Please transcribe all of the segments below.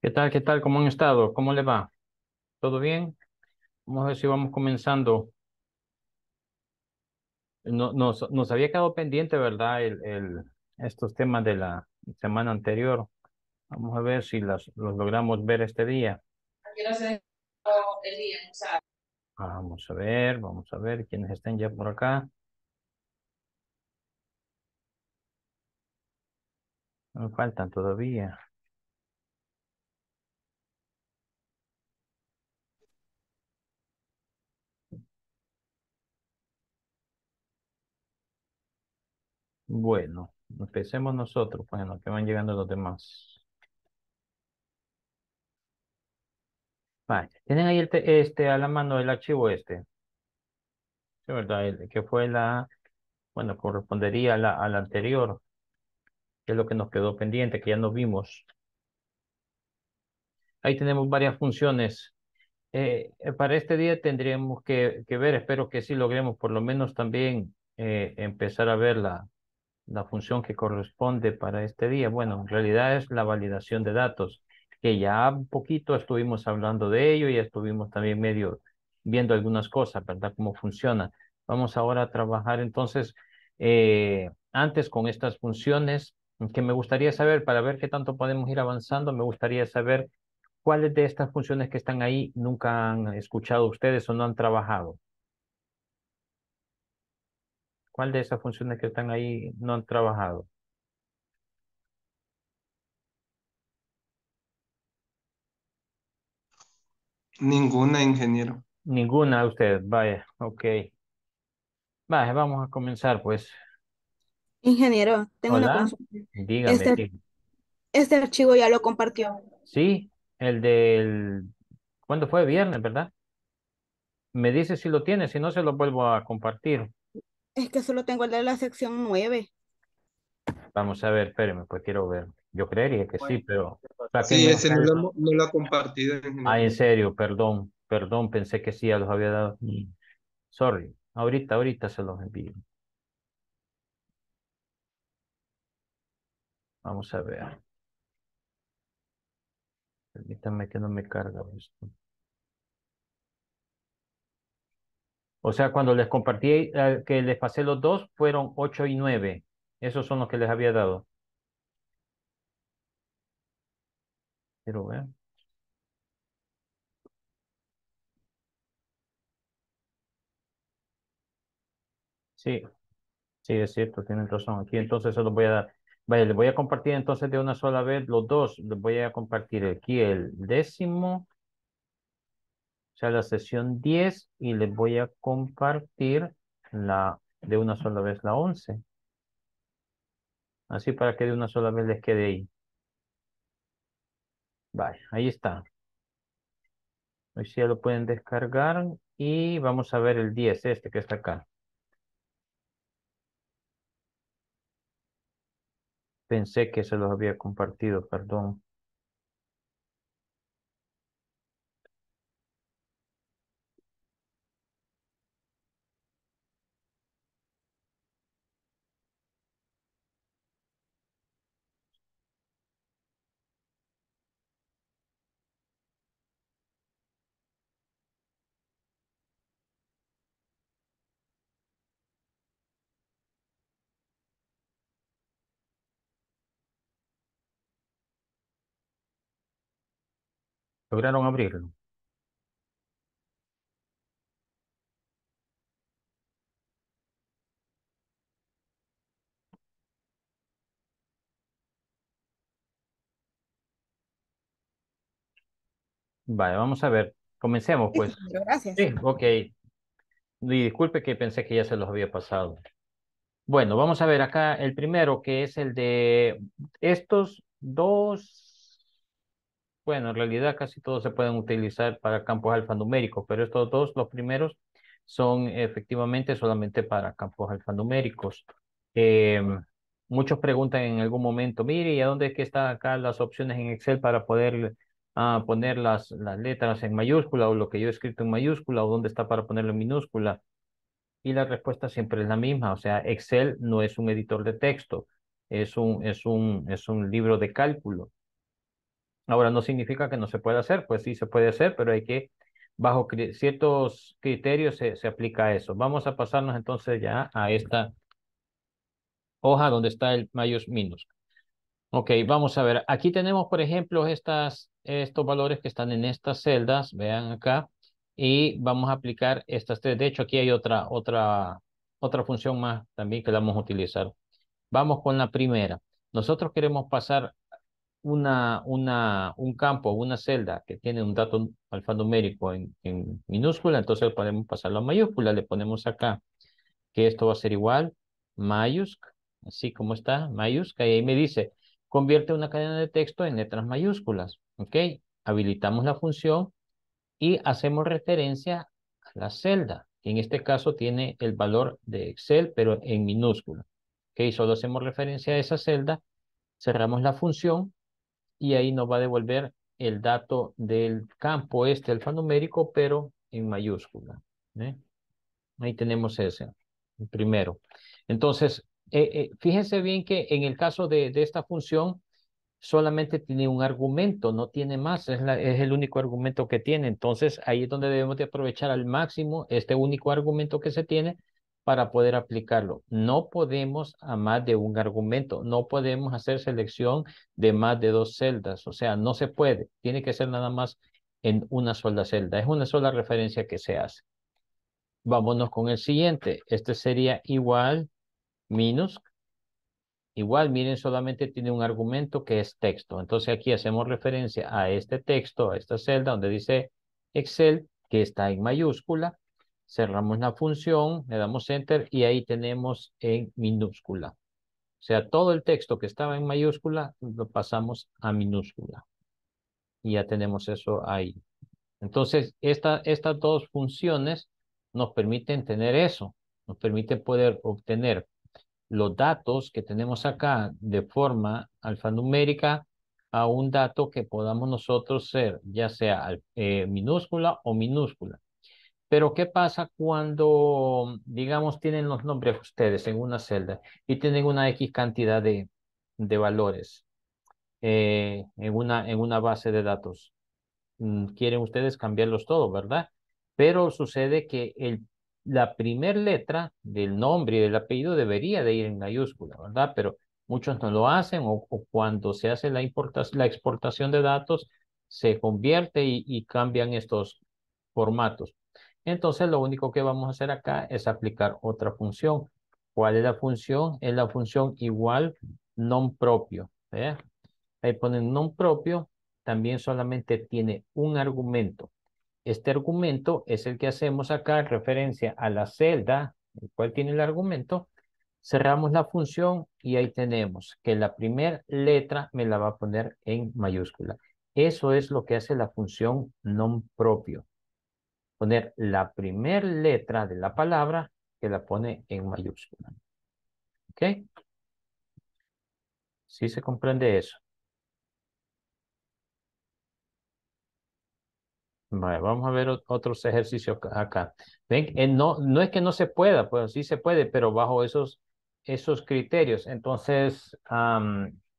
¿Qué tal? ¿Qué tal? ¿Cómo han estado? ¿Cómo le va? ¿Todo bien? Vamos a ver si vamos comenzando. nos, nos había quedado pendiente, ¿verdad? El, el, estos temas de la semana anterior. Vamos a ver si las, los logramos ver este día. Ah, vamos a ver, vamos a ver quiénes están ya por acá. No faltan todavía. Bueno, empecemos nosotros, bueno, pues, que van llegando los demás. Vale, tienen ahí este a la mano el archivo este. Sí, ¿verdad? que fue la, bueno, correspondería a la, anterior, que es lo que nos quedó pendiente, que ya nos vimos. Ahí tenemos varias funciones. Eh, eh, para este día tendríamos que, ver, espero que sí logremos por lo menos también eh, empezar a ver la, la función que corresponde para este día? Bueno, en realidad es la validación de datos, que ya un poquito estuvimos hablando de ello y estuvimos también medio viendo algunas cosas, ¿verdad? Cómo funciona. Vamos ahora a trabajar entonces eh, antes con estas funciones que me gustaría saber, para ver qué tanto podemos ir avanzando, me gustaría saber cuáles de estas funciones que están ahí nunca han escuchado ustedes o no han trabajado. ¿Cuál de esas funciones que están ahí no han trabajado? Ninguna, ingeniero. Ninguna usted. vaya, ok. Vaya, vamos a comenzar pues. Ingeniero, tengo una consulta. Este dígame. este archivo ya lo compartió. Sí, el del... ¿Cuándo fue? Viernes, ¿verdad? Me dice si lo tiene, si no se lo vuelvo a compartir. Es que solo tengo el de la sección 9. Vamos a ver, espérenme, pues quiero ver. Yo creería que sí, pero... Sí, ese no lo, ha compartido. En ah, en serio, perdón, perdón, pensé que sí, ya los había dado. Sorry, ahorita, ahorita se los envío. Vamos a ver. Permítanme que no me carga esto. O sea, cuando les compartí eh, que les pasé los dos, fueron ocho y nueve. Esos son los que les había dado. Quiero ver. Sí, sí, es cierto, tienen razón. Aquí entonces se los voy a dar. Vaya, les voy a compartir entonces de una sola vez los dos. Les voy a compartir aquí el décimo sea, la sesión 10 y les voy a compartir la de una sola vez la 11. Así para que de una sola vez les quede ahí. Vale, ahí está. Hoy sí ya lo pueden descargar y vamos a ver el 10, este que está acá. Pensé que se los había compartido, perdón. Lograron abrirlo. Vale, vamos a ver. Comencemos, pues. Sí, gracias. Sí, ok. Y disculpe que pensé que ya se los había pasado. Bueno, vamos a ver acá el primero, que es el de estos dos bueno, en realidad casi todos se pueden utilizar para campos alfanuméricos, pero estos dos, los primeros, son efectivamente solamente para campos alfanuméricos. Em, muchos preguntan en algún momento, mire, ¿y a dónde es que están acá las opciones en Excel para poder ah, poner las, las letras en mayúscula o lo que yo he escrito en mayúscula o dónde está para ponerlo en minúscula? Y la respuesta siempre es la misma, o sea, Excel no es un editor de texto, es un, es un, es un libro de cálculo. Ahora, no significa que no se pueda hacer, pues sí se puede hacer, pero hay que, bajo ciertos criterios, se, aplica eso. Vamos a pasarnos entonces ya a esta hoja donde está el mayúsculo minus. Ok, vamos a ver. Aquí tenemos, por ejemplo, estas, estos valores que están en estas celdas. Vean acá. Y vamos a aplicar estas tres. De hecho, aquí hay otra, otra, otra función más también que la vamos a utilizar. Vamos con la primera. Nosotros queremos pasar una, una, un campo, una celda que tiene un dato alfanumérico en, minúscula, entonces podemos pasarlo a mayúscula, le ponemos acá que esto va a ser igual, mayúsc, así como está, mayúscula, y ahí me dice, convierte una cadena de texto en letras mayúsculas, ¿ok? Habilitamos la función y hacemos referencia a la celda, que en este caso tiene el valor de Excel, pero en minúscula, ¿ok? Solo hacemos referencia a esa celda, cerramos la función y ahí nos va a devolver el dato del campo este alfanumérico, pero en mayúscula. ¿eh? Ahí tenemos ese, el primero. Entonces, eh, eh, fíjense bien que en el caso de, de, esta función, solamente tiene un argumento, no tiene más, es, es el único argumento que tiene. Entonces, ahí es donde debemos de aprovechar al máximo este único argumento que se tiene para poder aplicarlo. No podemos a más de un argumento, no podemos hacer selección de más de dos celdas, o sea, no se puede, tiene que ser nada más en una sola celda, es una sola referencia que se hace. Vámonos con el siguiente, este sería igual, minus, igual, miren, solamente tiene un argumento que es texto, entonces aquí hacemos referencia a este texto, a esta celda donde dice Excel, que está en mayúscula, cerramos la función, le damos enter y ahí tenemos en minúscula. O sea, todo el texto que estaba en mayúscula lo pasamos a minúscula. Y ya tenemos eso ahí. Entonces, estas dos funciones nos permiten tener eso. Nos permiten poder obtener los datos que tenemos acá de forma alfanumérica a un dato que podamos nosotros ser, ya sea eh, minúscula o minúscula. Pero ¿qué pasa cuando, digamos, tienen los nombres ustedes en una celda y tienen una X cantidad de, valores eh, en, una, en una base de datos? Mm, quieren ustedes cambiarlos todos, ¿verdad? Pero sucede que el, la primera letra del nombre y del apellido debería de ir en mayúscula, ¿verdad? Pero muchos no lo hacen o, cuando se hace la, la exportación de datos se convierte y cambian estos formatos. Entonces lo único que vamos a hacer acá es aplicar otra función. ¿Cuál es la función? Es la función igual non propio. Ahí ponen non propio, también solamente tiene un argumento. Este argumento es el que hacemos acá en referencia a la celda, el cual tiene el argumento. Cerramos la función y ahí tenemos que la primera letra me la va a poner en mayúscula. Eso es lo que hace la función non propio poner la primera letra de la palabra que la pone en mayúscula. ¿Ok? ¿Sí se comprende eso? vamos a ver otros ejercicios acá. ¿Ven? Eh, no, no es que no se pueda, pues sí se puede, pero bajo esos, esos criterios. Entonces,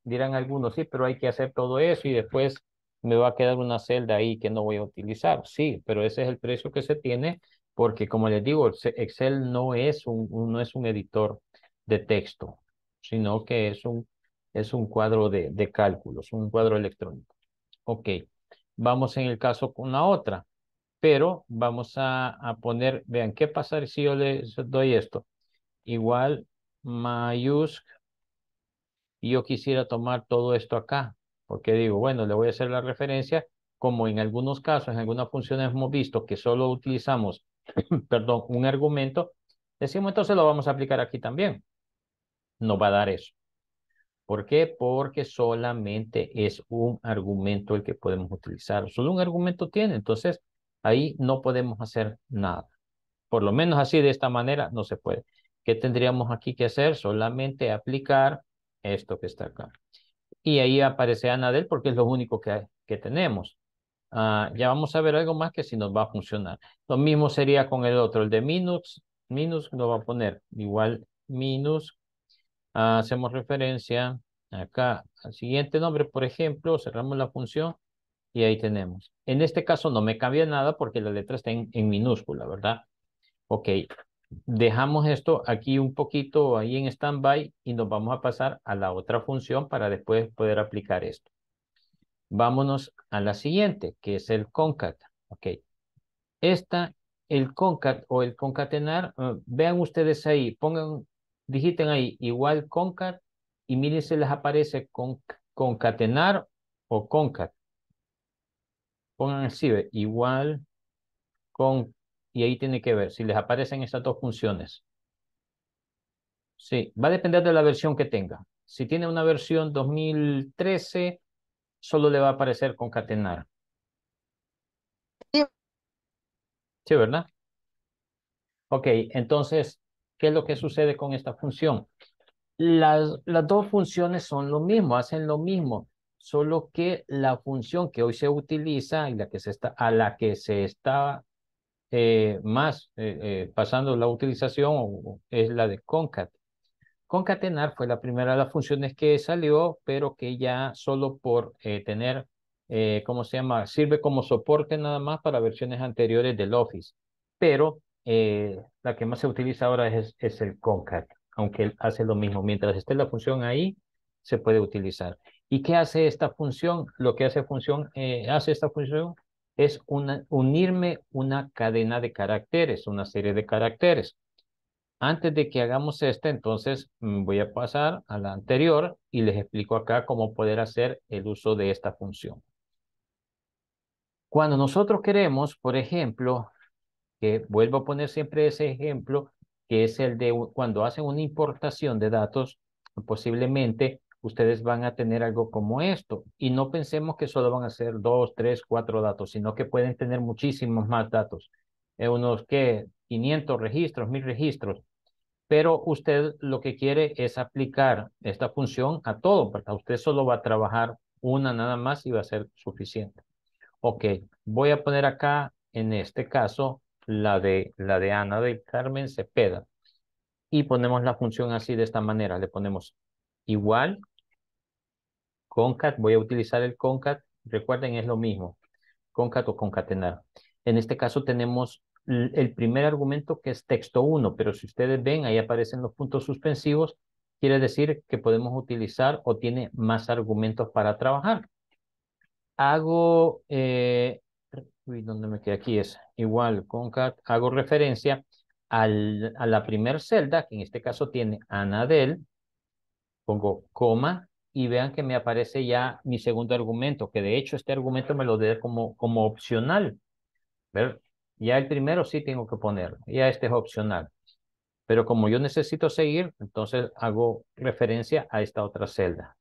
dirán algunos, sí, pero hay que hacer todo eso y después me va a quedar una celda ahí que no voy a utilizar. Sí, pero ese es el precio que se tiene porque, como les digo, Excel no es un, es un editor de texto, sino que es un, es un cuadro de, de cálculos, un cuadro electrónico. Ok, vamos en el caso con la otra, pero vamos a, poner, vean, ¿qué pasa si yo les doy esto? Igual, mayúscula, yo quisiera tomar todo esto acá, porque digo, bueno, le voy a hacer la referencia, como en algunos casos, en algunas funciones hemos visto que solo utilizamos, perdón, un argumento, decimos entonces lo vamos a aplicar aquí también. No va a dar eso. ¿Por qué? Porque solamente es un argumento el que podemos utilizar. Solo un argumento tiene, entonces ahí no podemos hacer nada. Por lo menos así, de esta manera, no se puede. ¿Qué tendríamos aquí que hacer? Solamente aplicar esto que está acá y ahí aparece Anadel porque es lo único que, que tenemos. Ah, ya vamos a ver algo más que si nos va a funcionar. Lo mismo sería con el otro, el de minus, minus lo va a poner igual minus. Ah, hacemos referencia acá al siguiente nombre, por ejemplo, cerramos la función y ahí tenemos. En este caso no me cambia nada porque la letra está en, en minúscula, ¿verdad? Ok, dejamos esto aquí un poquito ahí en standby y nos vamos a pasar a la otra función para después poder aplicar esto. Vámonos a la siguiente, que es el concat. Ok. Esta, el concat o el concatenar, eh, vean ustedes ahí, pongan, digiten ahí, igual concat, y miren si les aparece concatenar o concat. Pongan así, igual con y ahí tiene que ver si les aparecen estas dos funciones. Sí, va a depender de la versión que tenga. Si tiene una versión 2013, solo le va a aparecer concatenar. Sí, sí ¿verdad? Ok, entonces, ¿qué es lo que sucede con esta función? Las, las dos funciones son lo mismo, hacen lo mismo, solo que la función que hoy se utiliza y la que se está, a la que se está eh, más eh, eh, pasando la utilización es la de concat. Concatenar fue la primera de las funciones que salió, pero que ya solo por tener, ¿cómo se llama? Sirve como soporte nada más para versiones anteriores del Office. Pero la que más se utiliza ahora es, es el concat, aunque él hace lo mismo. Mientras esté la función ahí, se puede utilizar. ¿Y qué hace esta función? Lo que hace, función, hace esta función es unirme una cadena de caracteres, una serie de caracteres. Antes de que hagamos esta, entonces mm, voy a pasar a la anterior y les explico acá cómo poder hacer el uso de esta función. Cuando nosotros queremos, por ejemplo, que vuelvo a poner siempre ese ejemplo, que es el de cuando hacen una importación de datos, posiblemente ustedes van a tener algo como esto. Y no pensemos que solo van a ser dos, tres, cuatro datos, sino que pueden tener muchísimos más datos. Eh, unos que 500 registros, 1000 registros. Pero usted lo que quiere es aplicar esta función a todo, porque usted solo va a trabajar una nada más y va a ser suficiente. Ok, voy a poner acá, en este caso, la de, la de Ana Carmen Cepeda. Y ponemos la función así de esta manera. Le ponemos igual Concat, voy a utilizar el concat. Recuerden, es lo mismo. Concat o concatenar. En este caso tenemos el primer argumento que es texto 1, pero si ustedes ven, ahí aparecen los puntos suspensivos, quiere decir que podemos utilizar o tiene más argumentos para trabajar. Hago, eh, uy, ¿dónde me queda? Aquí es igual, concat, hago referencia al, a la primer celda, que en este caso tiene Anadel, pongo coma, y vean que me aparece ya mi segundo argumento, que de hecho este argumento me lo dé como, como opcional. ¿Ver? Ya el primero sí tengo que poner, ya este es opcional. Pero como yo necesito seguir, entonces hago referencia a esta otra celda,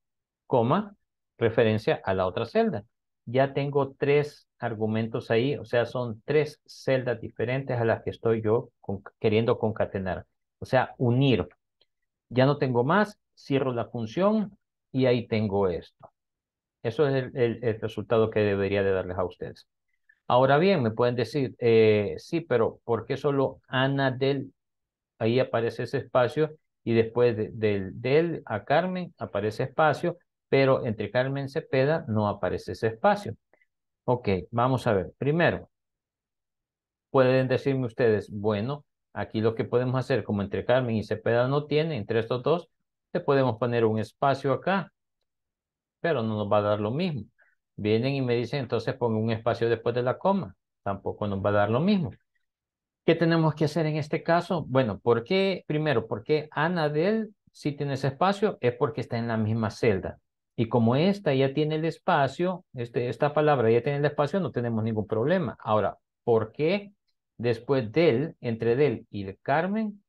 coma, referencia a la otra celda. Ya tengo tres argumentos ahí, o sea, son tres celdas diferentes a las que estoy yo queriendo concatenar, o sea, unir. Ya no tengo más, cierro la función, y ahí tengo esto. Eso es el, resultado que debería de darles a ustedes. Ahora bien, me pueden decir, eh, sí, pero ¿por qué solo Ana del? Ahí aparece ese espacio y después del del a Carmen aparece espacio, pero entre Carmen Cepeda no aparece ese espacio. Ok, vamos a ver. Primero, pueden decirme ustedes, bueno, aquí lo que podemos hacer, como entre Carmen y Cepeda no tiene, entre estos dos, le podemos poner un espacio acá, pero no nos va a dar lo mismo. Vienen y me dicen, entonces pongo un espacio después de la coma. Tampoco nos va a dar lo mismo. ¿Qué tenemos que hacer en este caso? Bueno, ¿por qué? Primero, ¿por qué Ana del si tiene ese espacio? Es porque está en la misma celda. Y como esta ya tiene el espacio, este, esta palabra ya tiene el espacio, no tenemos ningún problema. Ahora, ¿por qué después del, entre del y de Carmen,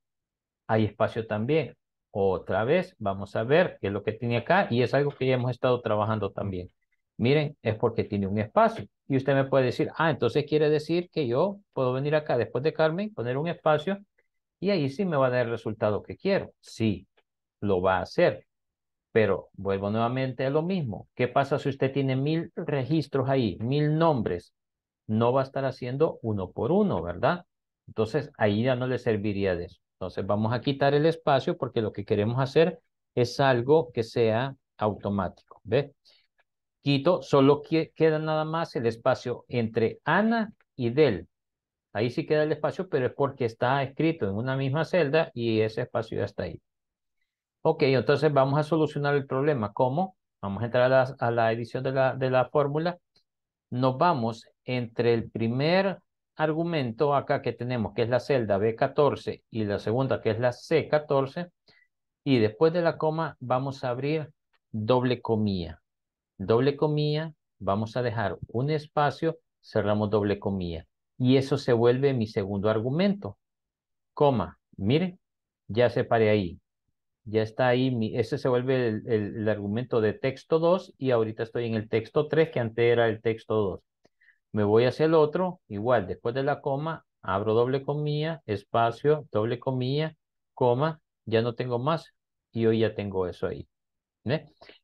hay espacio también? Otra vez, vamos a ver qué es lo que tiene acá y es algo que ya hemos estado trabajando también. Miren, es porque tiene un espacio. Y usted me puede decir, ah, entonces quiere decir que yo puedo venir acá después de Carmen, poner un espacio y ahí sí me va a dar el resultado que quiero. Sí, lo va a hacer. Pero vuelvo nuevamente a lo mismo. ¿Qué pasa si usted tiene mil registros ahí, mil nombres? No va a estar haciendo uno por uno, ¿verdad? Entonces ahí ya no le serviría de eso. Entonces vamos a quitar el espacio porque lo que queremos hacer es algo que sea automático. ¿Ve? Quito, solo queda nada más el espacio entre Ana y Del. Ahí sí queda el espacio, pero es porque está escrito en una misma celda y ese espacio ya está ahí. Ok, entonces vamos a solucionar el problema. ¿Cómo? Vamos a entrar a la, a la edición de la, de la fórmula. Nos vamos entre el primer argumento acá que tenemos, que es la celda B14 y la segunda, que es la C14, y después de la coma vamos a abrir doble comilla. Doble comilla, vamos a dejar un espacio, cerramos doble comilla. Y eso se vuelve mi segundo argumento. Coma, mire ya se separé ahí. Ya está ahí, mi, ese se vuelve el, el argumento de texto 2 y ahorita estoy en el texto 3 que antes era el texto 2 me voy hacia el otro, igual, después de la coma, abro doble comilla, espacio, doble comilla, coma, ya no tengo más y hoy ya tengo eso ahí.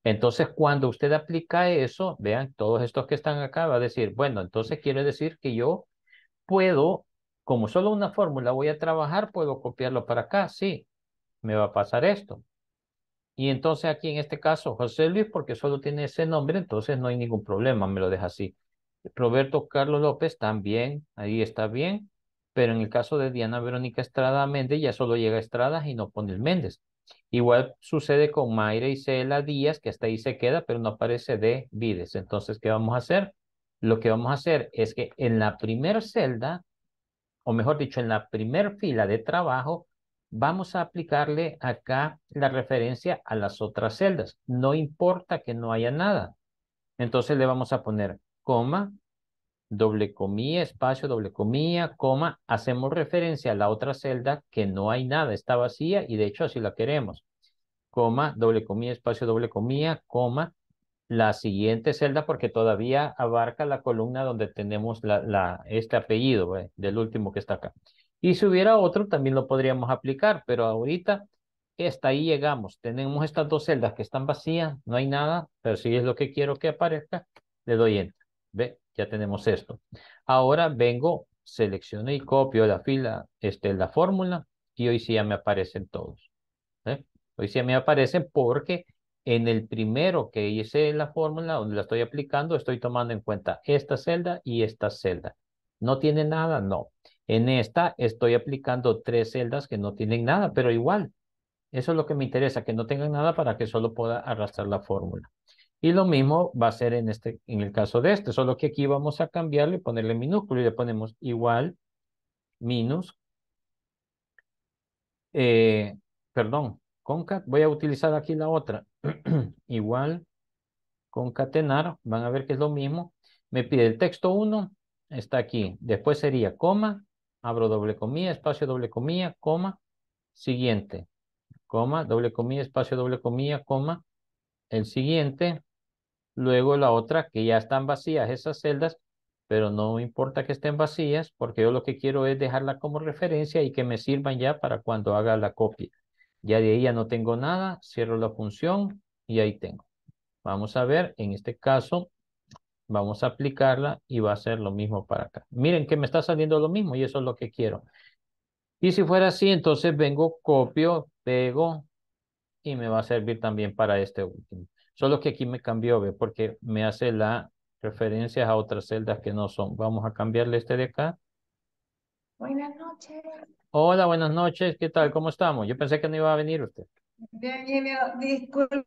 Entonces, cuando usted aplica eso, vean, todos estos que están acá, va a decir, bueno, entonces quiere decir que yo puedo, como solo una fórmula voy a trabajar, puedo copiarlo para acá, sí, me va a pasar esto. Y entonces aquí en este caso, José Luis, porque solo tiene ese nombre, entonces no hay ningún problema, me lo deja así. Roberto Carlos López también, ahí está bien, pero en el caso de Diana Verónica Estrada Méndez ya solo llega Estrada y no pone el Méndez. Igual sucede con Mayra Isela Díaz, que hasta ahí se queda, pero no aparece de Vides. Entonces, ¿qué vamos a hacer? Lo que vamos a hacer es que en la primera celda, o mejor dicho, en la primera fila de trabajo, vamos a aplicarle acá la referencia a las otras celdas. No importa que no haya nada. Entonces le vamos a poner coma, doble comilla, espacio, doble comía, coma, hacemos referencia a la otra celda que no hay nada, está vacía y de hecho así la queremos. Coma, doble comilla, espacio, doble comía, coma, la siguiente celda porque todavía abarca la columna donde tenemos la, este apellido del último que está acá. Y si hubiera otro también lo podríamos aplicar, pero ahorita hasta ahí llegamos. Tenemos estas dos celdas que están vacías, no hay nada, pero si es lo que quiero que aparezca, le doy enter. Ve, ya tenemos esto. Ahora vengo, selecciono y copio la fila, este, la fórmula y hoy sí ya me aparecen todos. ¿eh? Hoy sí ya me aparecen porque en el primero que hice la fórmula, donde la estoy aplicando, estoy tomando en cuenta esta celda y esta celda. ¿No tiene nada? No. En esta estoy aplicando tres celdas que no tienen nada, pero igual. Eso es lo que me interesa, que no tengan nada para que solo pueda arrastrar la fórmula. Y lo mismo va a ser en, este, en el caso de este, solo que aquí vamos a cambiarle, ponerle minúsculo y le ponemos igual, minus, eh, perdón, concat, voy a utilizar aquí la otra, igual, concatenar, van a ver que es lo mismo, me pide el texto 1, está aquí, después sería coma, abro doble comilla, espacio doble comilla, coma, siguiente, coma, doble comilla, espacio doble comilla, coma, el siguiente, Luego la otra, que ya están vacías esas celdas, pero no importa que estén vacías, porque yo lo que quiero es dejarla como referencia y que me sirvan ya para cuando haga la copia. Ya de ahí ya no tengo nada, cierro la función y ahí tengo. Vamos a ver, en este caso, vamos a aplicarla y va a ser lo mismo para acá. Miren que me está saliendo lo mismo y eso es lo que quiero. Y si fuera así, entonces vengo, copio, pego y me va a servir también para este último. Solo que aquí me cambió, ¿ve? porque me hace la referencias a otras celdas que no son. Vamos a cambiarle este de acá. Buenas noches. Hola, buenas noches. ¿Qué tal? ¿Cómo estamos? Yo pensé que no iba a venir usted. Bien, disculpe,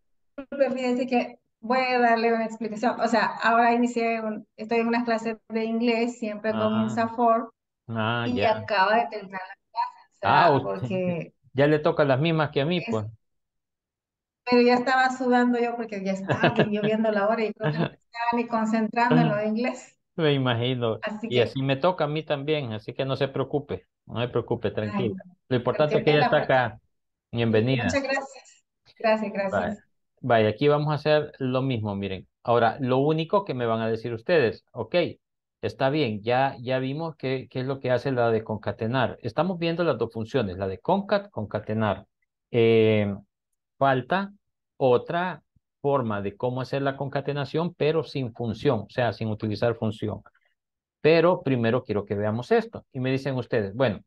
fíjese que voy a darle una explicación. O sea, ahora inicié, estoy en unas clases de inglés, siempre con un ah. SAFOR, ah, y acaba de terminar la clase. Ah, porque ya le toca las mismas que a mí, pues. Pero ya estaba sudando yo porque ya estaba lloviendo la hora y no estaba ni concentrando en lo de inglés. Me imagino. y así me toca a mí también, así que no se preocupe, no se preocupe, tranquila. lo importante es que ella está acá. Bienvenida. Muchas gracias. Gracias, gracias. Vale. aquí vamos a hacer lo mismo, miren. Ahora, lo único que me van a decir ustedes, ok, está bien, ya, ya vimos qué, qué es lo que hace la de concatenar. Estamos viendo las dos funciones, la de concat, concatenar. Eh, falta otra forma de cómo hacer la concatenación, pero sin función, o sea, sin utilizar función. Pero primero quiero que veamos esto. Y me dicen ustedes, bueno,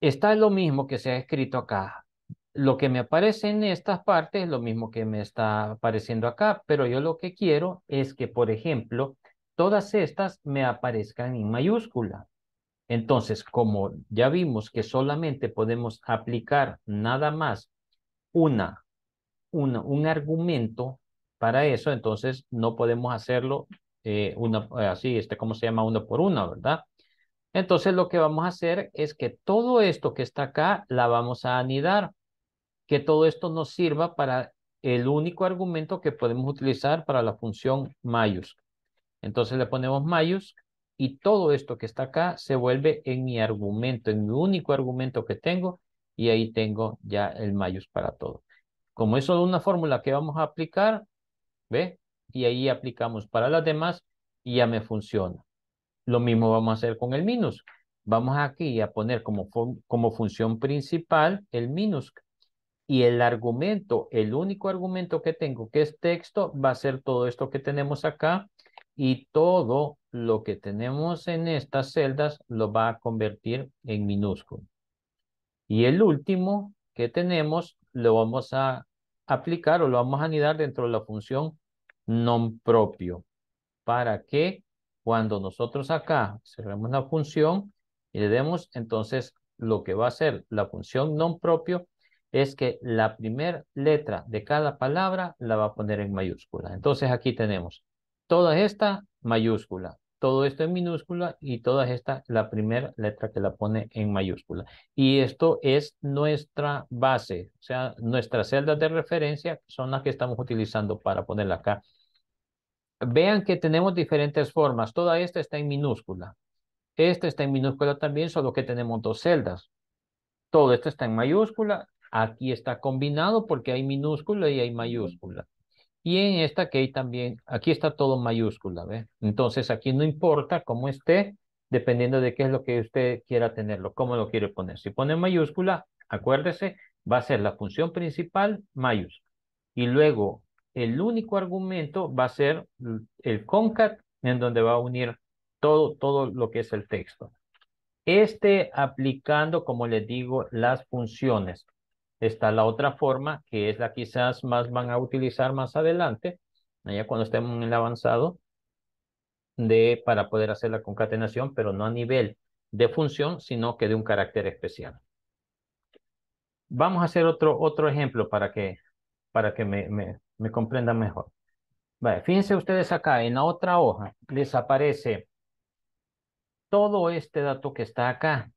está lo mismo que se ha escrito acá. Lo que me aparece en estas partes es lo mismo que me está apareciendo acá, pero yo lo que quiero es que, por ejemplo, todas estas me aparezcan en mayúscula. Entonces, como ya vimos que solamente podemos aplicar nada más una un, argumento para eso, entonces no podemos hacerlo eh, una, eh, así, este, ¿cómo se llama? Uno por uno, ¿verdad? Entonces lo que vamos a hacer es que todo esto que está acá la vamos a anidar, que todo esto nos sirva para el único argumento que podemos utilizar para la función mayus. Entonces le ponemos mayus y todo esto que está acá se vuelve en mi argumento, en mi único argumento que tengo y ahí tengo ya el mayus para todo. Como es solo una fórmula que vamos a aplicar, ¿ve? Y ahí aplicamos para las demás y ya me funciona. Lo mismo vamos a hacer con el minus. Vamos aquí a poner como, como función principal el minus. Y el argumento, el único argumento que tengo que es texto, va a ser todo esto que tenemos acá y todo lo que tenemos en estas celdas lo va a convertir en minúsculo. Y el último que tenemos lo vamos a aplicar o lo vamos a anidar dentro de la función non propio. Para que cuando nosotros acá cerremos la función y le demos, entonces lo que va a hacer la función non propio es que la primera letra de cada palabra la va a poner en mayúscula. Entonces aquí tenemos toda esta mayúscula, todo esto en minúscula y toda esta, la primera letra que la pone en mayúscula. Y esto es nuestra base, o sea, nuestras celdas de referencia son las que estamos utilizando para ponerla acá. Vean que tenemos diferentes formas. Toda esta está en minúscula. Esta está en minúscula también, solo que tenemos dos celdas. Todo esto está en mayúscula. Aquí está combinado porque hay minúscula y hay mayúscula. Y en esta que hay también, aquí está todo mayúscula, ¿ve? Entonces aquí no importa cómo esté, dependiendo de qué es lo que usted quiera tenerlo, cómo lo quiere poner. Si pone mayúscula, acuérdese, va a ser la función principal mayúscula. Y luego el único argumento va a ser el concat en donde va a unir todo, todo lo que es el texto. Este aplicando, como les digo, las funciones. Está la otra forma, que es la quizás más van a utilizar más adelante, allá cuando estemos en el avanzado, de, para poder hacer la concatenación, pero no a nivel de función, sino que de un carácter especial. Vamos a hacer otro, otro ejemplo para que, para que me, me, comprendan mejor. fíjense ustedes acá, en la otra hoja les aparece todo este dato que está acá.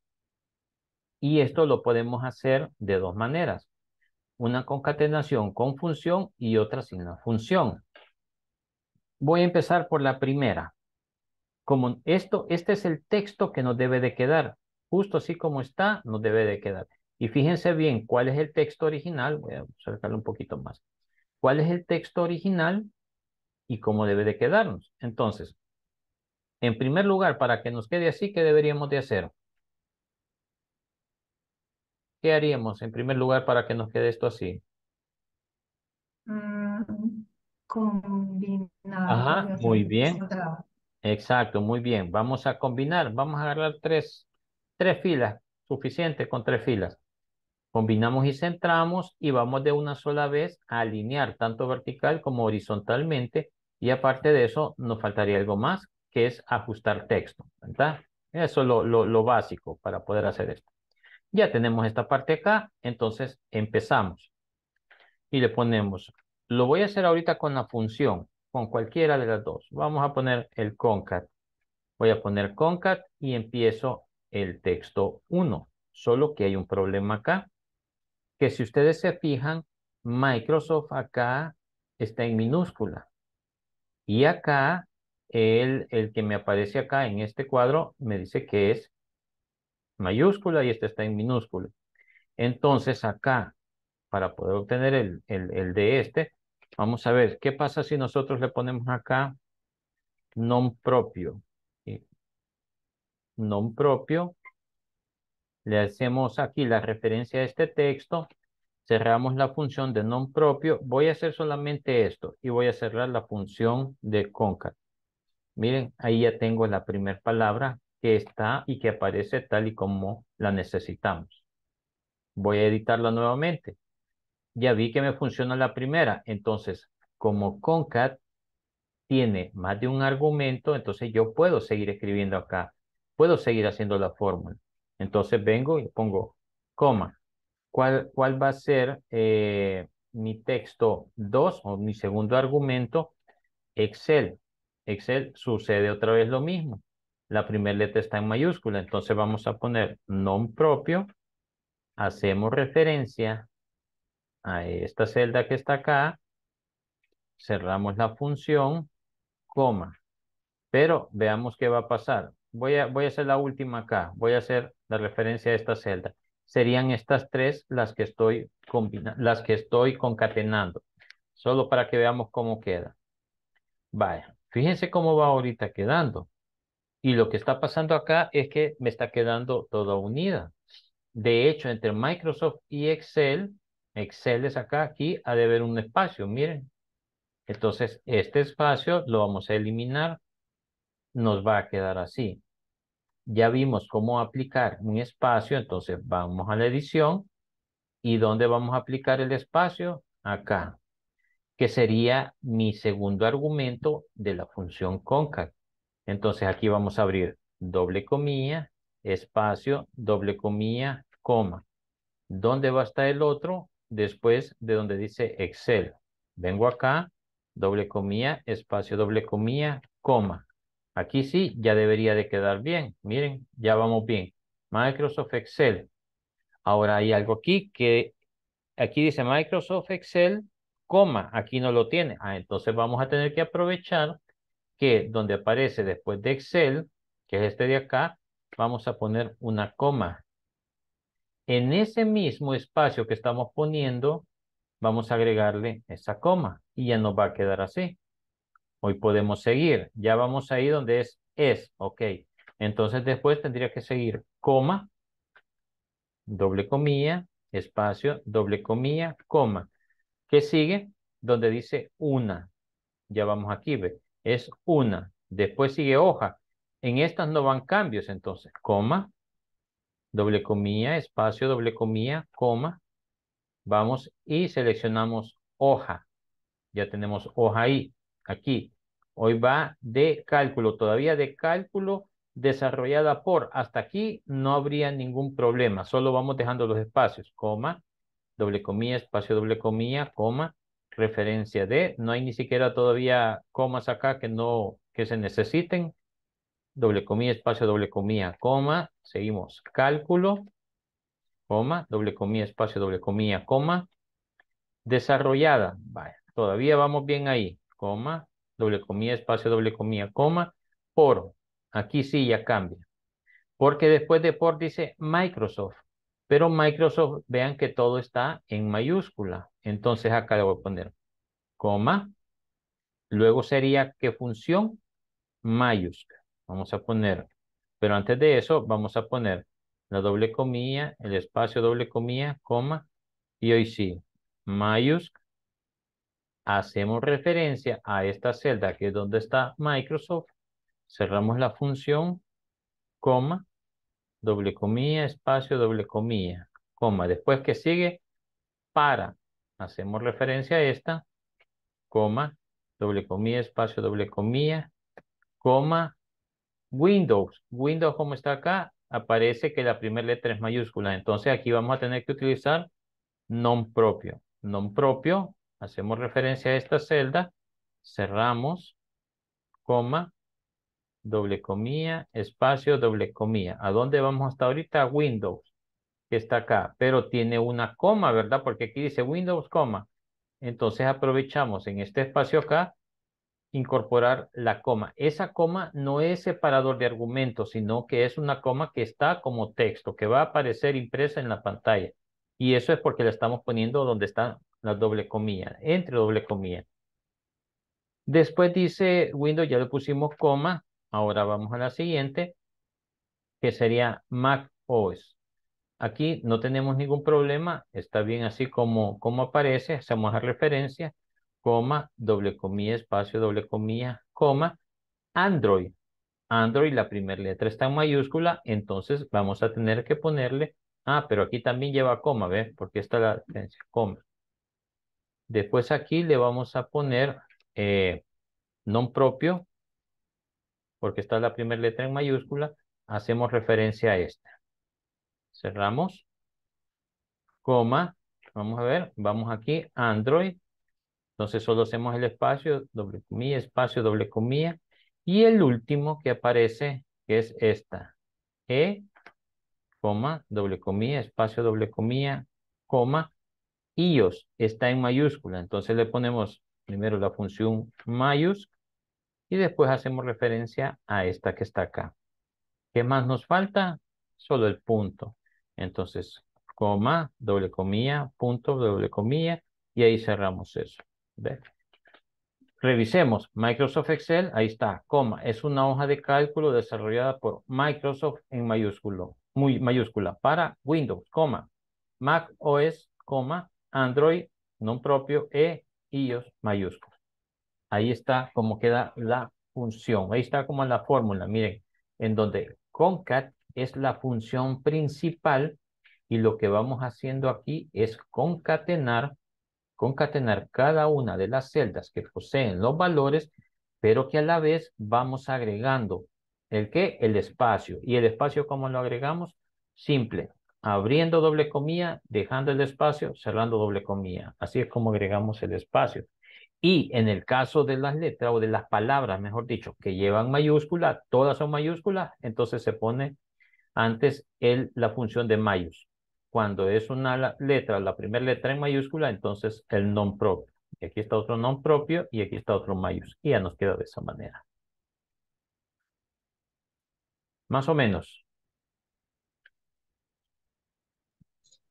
Y esto lo podemos hacer de dos maneras. Una concatenación con función y otra sin la función. Voy a empezar por la primera. Como esto, este es el texto que nos debe de quedar. Justo así como está, nos debe de quedar. Y fíjense bien cuál es el texto original. Voy a acercarlo un poquito más. ¿Cuál es el texto original y cómo debe de quedarnos? Entonces, en primer lugar, para que nos quede así, ¿qué deberíamos de hacer? ¿Qué haríamos en primer lugar para que nos quede esto así? Mm, combinar. Ajá, muy bien. Exacto, muy bien. Vamos a combinar, vamos a agarrar tres, tres filas, suficiente con tres filas. Combinamos y centramos y vamos de una sola vez a alinear tanto vertical como horizontalmente y aparte de eso nos faltaría algo más que es ajustar texto, ¿verdad? Eso es lo, lo básico para poder hacer esto. Ya tenemos esta parte acá, entonces empezamos. Y le ponemos, lo voy a hacer ahorita con la función, con cualquiera de las dos. Vamos a poner el concat. Voy a poner concat y empiezo el texto 1. Solo que hay un problema acá, que si ustedes se fijan, Microsoft acá está en minúscula. Y acá, el, el que me aparece acá en este cuadro me dice que es mayúscula y este está en minúscula. Entonces acá, para poder obtener el, de este, vamos a ver, ¿qué pasa si nosotros le ponemos acá non propio? Non propio, le hacemos aquí la referencia a este texto, cerramos la función de non propio, voy a hacer solamente esto y voy a cerrar la función de concat. Miren, ahí ya tengo la primera palabra que está y que aparece tal y como la necesitamos. Voy a editarla nuevamente. Ya vi que me funciona la primera. Entonces, como concat tiene más de un argumento, entonces yo puedo seguir escribiendo acá. Puedo seguir haciendo la fórmula. Entonces vengo y pongo coma. ¿Cuál, va a ser eh, mi texto 2 o mi segundo argumento? Excel. Excel sucede otra vez lo mismo la primera letra está en mayúscula. Entonces vamos a poner non propio. Hacemos referencia a esta celda que está acá. Cerramos la función, coma. Pero veamos qué va a pasar. Voy a, voy a hacer la última acá. Voy a hacer la referencia a esta celda. Serían estas tres las que estoy, las que estoy concatenando. Solo para que veamos cómo queda. Vaya, fíjense cómo va ahorita quedando. Y lo que está pasando acá es que me está quedando toda unida. De hecho, entre Microsoft y Excel, Excel es acá, aquí ha de haber un espacio, miren. Entonces, este espacio lo vamos a eliminar. Nos va a quedar así. Ya vimos cómo aplicar un espacio, entonces vamos a la edición. ¿Y dónde vamos a aplicar el espacio? Acá, que sería mi segundo argumento de la función concat. Entonces aquí vamos a abrir doble comilla, espacio, doble comilla, coma. ¿Dónde va a estar el otro? Después de donde dice Excel. Vengo acá, doble comilla, espacio, doble comilla, coma. Aquí sí, ya debería de quedar bien. Miren, ya vamos bien. Microsoft Excel. Ahora hay algo aquí que aquí dice Microsoft Excel, coma. Aquí no lo tiene. Ah, entonces vamos a tener que aprovechar que donde aparece después de Excel, que es este de acá, vamos a poner una coma. En ese mismo espacio que estamos poniendo, vamos a agregarle esa coma y ya nos va a quedar así. Hoy podemos seguir. Ya vamos ahí donde es es, ok. Entonces después tendría que seguir coma, doble comilla, espacio, doble comilla, coma. ¿Qué sigue? Donde dice una. Ya vamos aquí, ve es una. Después sigue hoja. En estas no van cambios, entonces, coma, doble comilla, espacio, doble comilla, coma. Vamos y seleccionamos hoja. Ya tenemos hoja ahí, aquí. Hoy va de cálculo, todavía de cálculo desarrollada por. Hasta aquí no habría ningún problema, solo vamos dejando los espacios, coma, doble comilla, espacio, doble comilla, coma referencia de, no hay ni siquiera todavía comas acá que no, que se necesiten, doble comilla, espacio, doble comilla, coma, seguimos, cálculo, coma, doble comilla, espacio, doble comilla, coma, desarrollada, vaya, todavía vamos bien ahí, coma, doble comilla, espacio, doble comilla, coma, por, aquí sí ya cambia, porque después de por dice Microsoft, pero Microsoft, vean que todo está en mayúscula, entonces acá le voy a poner coma. Luego sería qué función mayúscula. Vamos a poner, pero antes de eso vamos a poner la doble comilla, el espacio doble comilla, coma, y hoy sí, mayúscula. Hacemos referencia a esta celda que es donde está Microsoft. Cerramos la función, coma, doble comilla, espacio, doble comilla, coma. Después que sigue, para hacemos referencia a esta, coma, doble comilla, espacio, doble comilla, coma, Windows. Windows, como está acá, aparece que la primera letra es mayúscula. Entonces aquí vamos a tener que utilizar non propio. Non propio, hacemos referencia a esta celda, cerramos, coma, doble comilla, espacio, doble comilla. ¿A dónde vamos hasta ahorita? Windows que está acá, pero tiene una coma, ¿verdad? Porque aquí dice Windows, coma. Entonces aprovechamos en este espacio acá, incorporar la coma. Esa coma no es separador de argumentos, sino que es una coma que está como texto, que va a aparecer impresa en la pantalla. Y eso es porque la estamos poniendo donde está la doble comillas, entre doble comillas. Después dice Windows, ya le pusimos coma. Ahora vamos a la siguiente, que sería Mac OS. Aquí no tenemos ningún problema, está bien así como, como aparece, hacemos la referencia, coma, doble comilla, espacio, doble comilla, coma, Android. Android, la primera letra está en mayúscula, entonces vamos a tener que ponerle, ah, pero aquí también lleva coma, ¿ves? Porque está la referencia, coma. Después aquí le vamos a poner eh, non propio, porque está la primera letra en mayúscula, hacemos referencia a esta cerramos, coma, vamos a ver, vamos aquí, Android, entonces solo hacemos el espacio, doble comilla, espacio, doble comilla, y el último que aparece, es esta, E, coma, doble comilla, espacio, doble comilla, coma, IOS, está en mayúscula, entonces le ponemos primero la función mayúscula, y después hacemos referencia a esta que está acá. ¿Qué más nos falta? Solo el punto. Entonces, coma, doble comilla, punto, doble comilla, y ahí cerramos eso. Revisemos Microsoft Excel, ahí está, coma, es una hoja de cálculo desarrollada por Microsoft en mayúsculo, muy mayúscula, para Windows, coma, Mac OS, coma, Android, no propio, e iOS mayúsculo. Ahí está como queda la función, ahí está como la fórmula, miren, en donde concat es la función principal y lo que vamos haciendo aquí es concatenar, concatenar cada una de las celdas que poseen los valores, pero que a la vez vamos agregando el qué, el espacio. ¿Y el espacio cómo lo agregamos? Simple, abriendo doble comilla, dejando el espacio, cerrando doble comilla. Así es como agregamos el espacio. Y en el caso de las letras o de las palabras, mejor dicho, que llevan mayúscula, todas son mayúsculas, entonces se pone antes, el, la función de mayús. Cuando es una letra, la primera letra en mayúscula, entonces el non propio. Y aquí está otro non propio y aquí está otro mayús. Y ya nos queda de esa manera. Más o menos.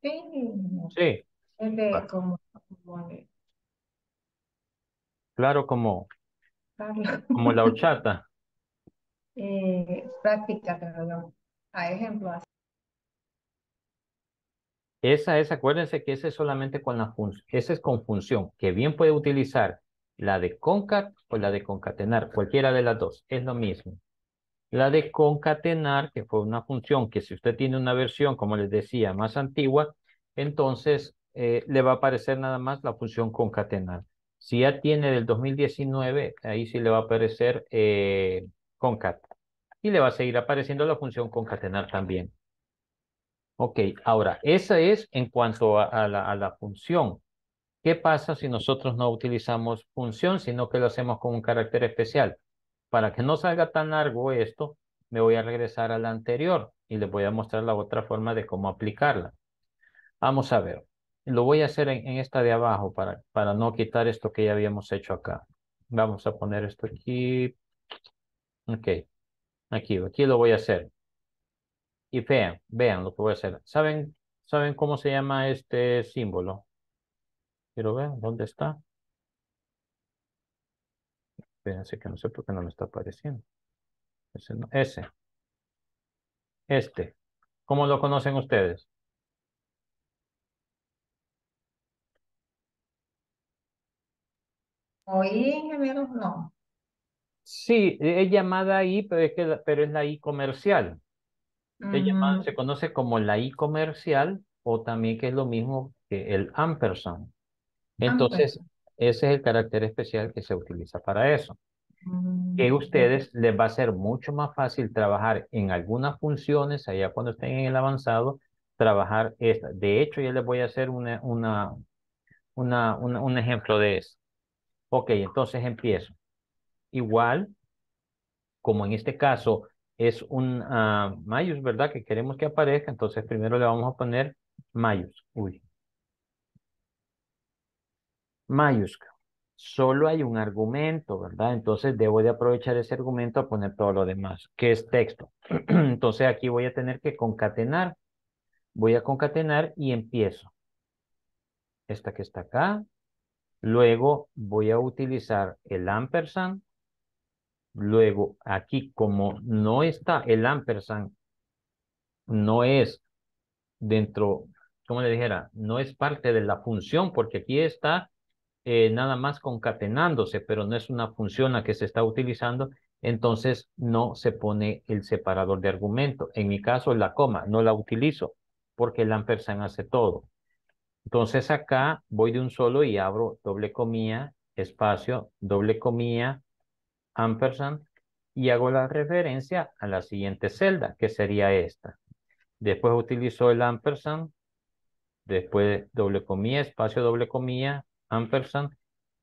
Sí. Sí. Claro, como, como la horchata. Eh, práctica, perdón a ejemplo. Esa es, acuérdense que esa es solamente con la función, esa es con función, que bien puede utilizar la de concat o la de concatenar, cualquiera de las dos, es lo mismo. La de concatenar, que fue una función que si usted tiene una versión, como les decía, más antigua, entonces eh, le va a aparecer nada más la función concatenar. Si ya tiene del 2019, ahí sí le va a aparecer eh, concat y le va a seguir apareciendo la función concatenar también. Ok, ahora, esa es en cuanto a, la, función. ¿Qué pasa si nosotros no utilizamos función, sino que lo hacemos con un carácter especial? Para que no salga tan largo esto, me voy a regresar a la anterior y les voy a mostrar la otra forma de cómo aplicarla. Vamos a ver. Lo voy a hacer en, esta de abajo para, para no quitar esto que ya habíamos hecho acá. Vamos a poner esto aquí. Ok. Aquí, aquí lo voy a hacer. Y vean, vean lo que voy a hacer. ¿Saben, ¿saben cómo se llama este símbolo? Quiero ver, ¿dónde está? Espérense que no sé por qué no me está apareciendo. Ese, ese. Este. ¿Cómo lo conocen ustedes? Oí, ingenieros, no. Sí, e-, es llamada I, pero es, que, pero es la I comercial. Mm. se conoce como la I comercial o también que es lo mismo que el ampersand. Entonces, ese es el carácter especial que se utiliza para eso. Mm, que a ustedes les va a ser mucho más fácil trabajar en algunas funciones, allá cuando estén en el avanzado, trabajar esta. De hecho, ya les voy a hacer una, una, una un ejemplo de eso. Ok, entonces empiezo igual, como en este caso es un ah, mayús, ¿verdad? Que queremos que aparezca, entonces primero le vamos a poner mayus. Uy. Mayúscula. Solo hay un argumento, ¿verdad? Entonces debo de aprovechar ese argumento a poner todo lo demás, que es texto. Entonces aquí voy a tener que concatenar. Voy a concatenar y empiezo. Esta que está acá. Luego voy a utilizar el ampersand Luego, aquí como no está el ampersand, no es dentro, como le dijera, no es parte de la función, porque aquí está eh, nada más concatenándose, pero no es una función la que se está utilizando, entonces no se pone el separador de argumento. En mi caso, la coma, no la utilizo, porque el ampersand hace todo. Entonces acá voy de un solo y abro doble comía, espacio, doble comía ampersand y hago la referencia a la siguiente celda, que sería esta. Después utilizo el ampersand, después doble comilla, espacio doble comilla, ampersand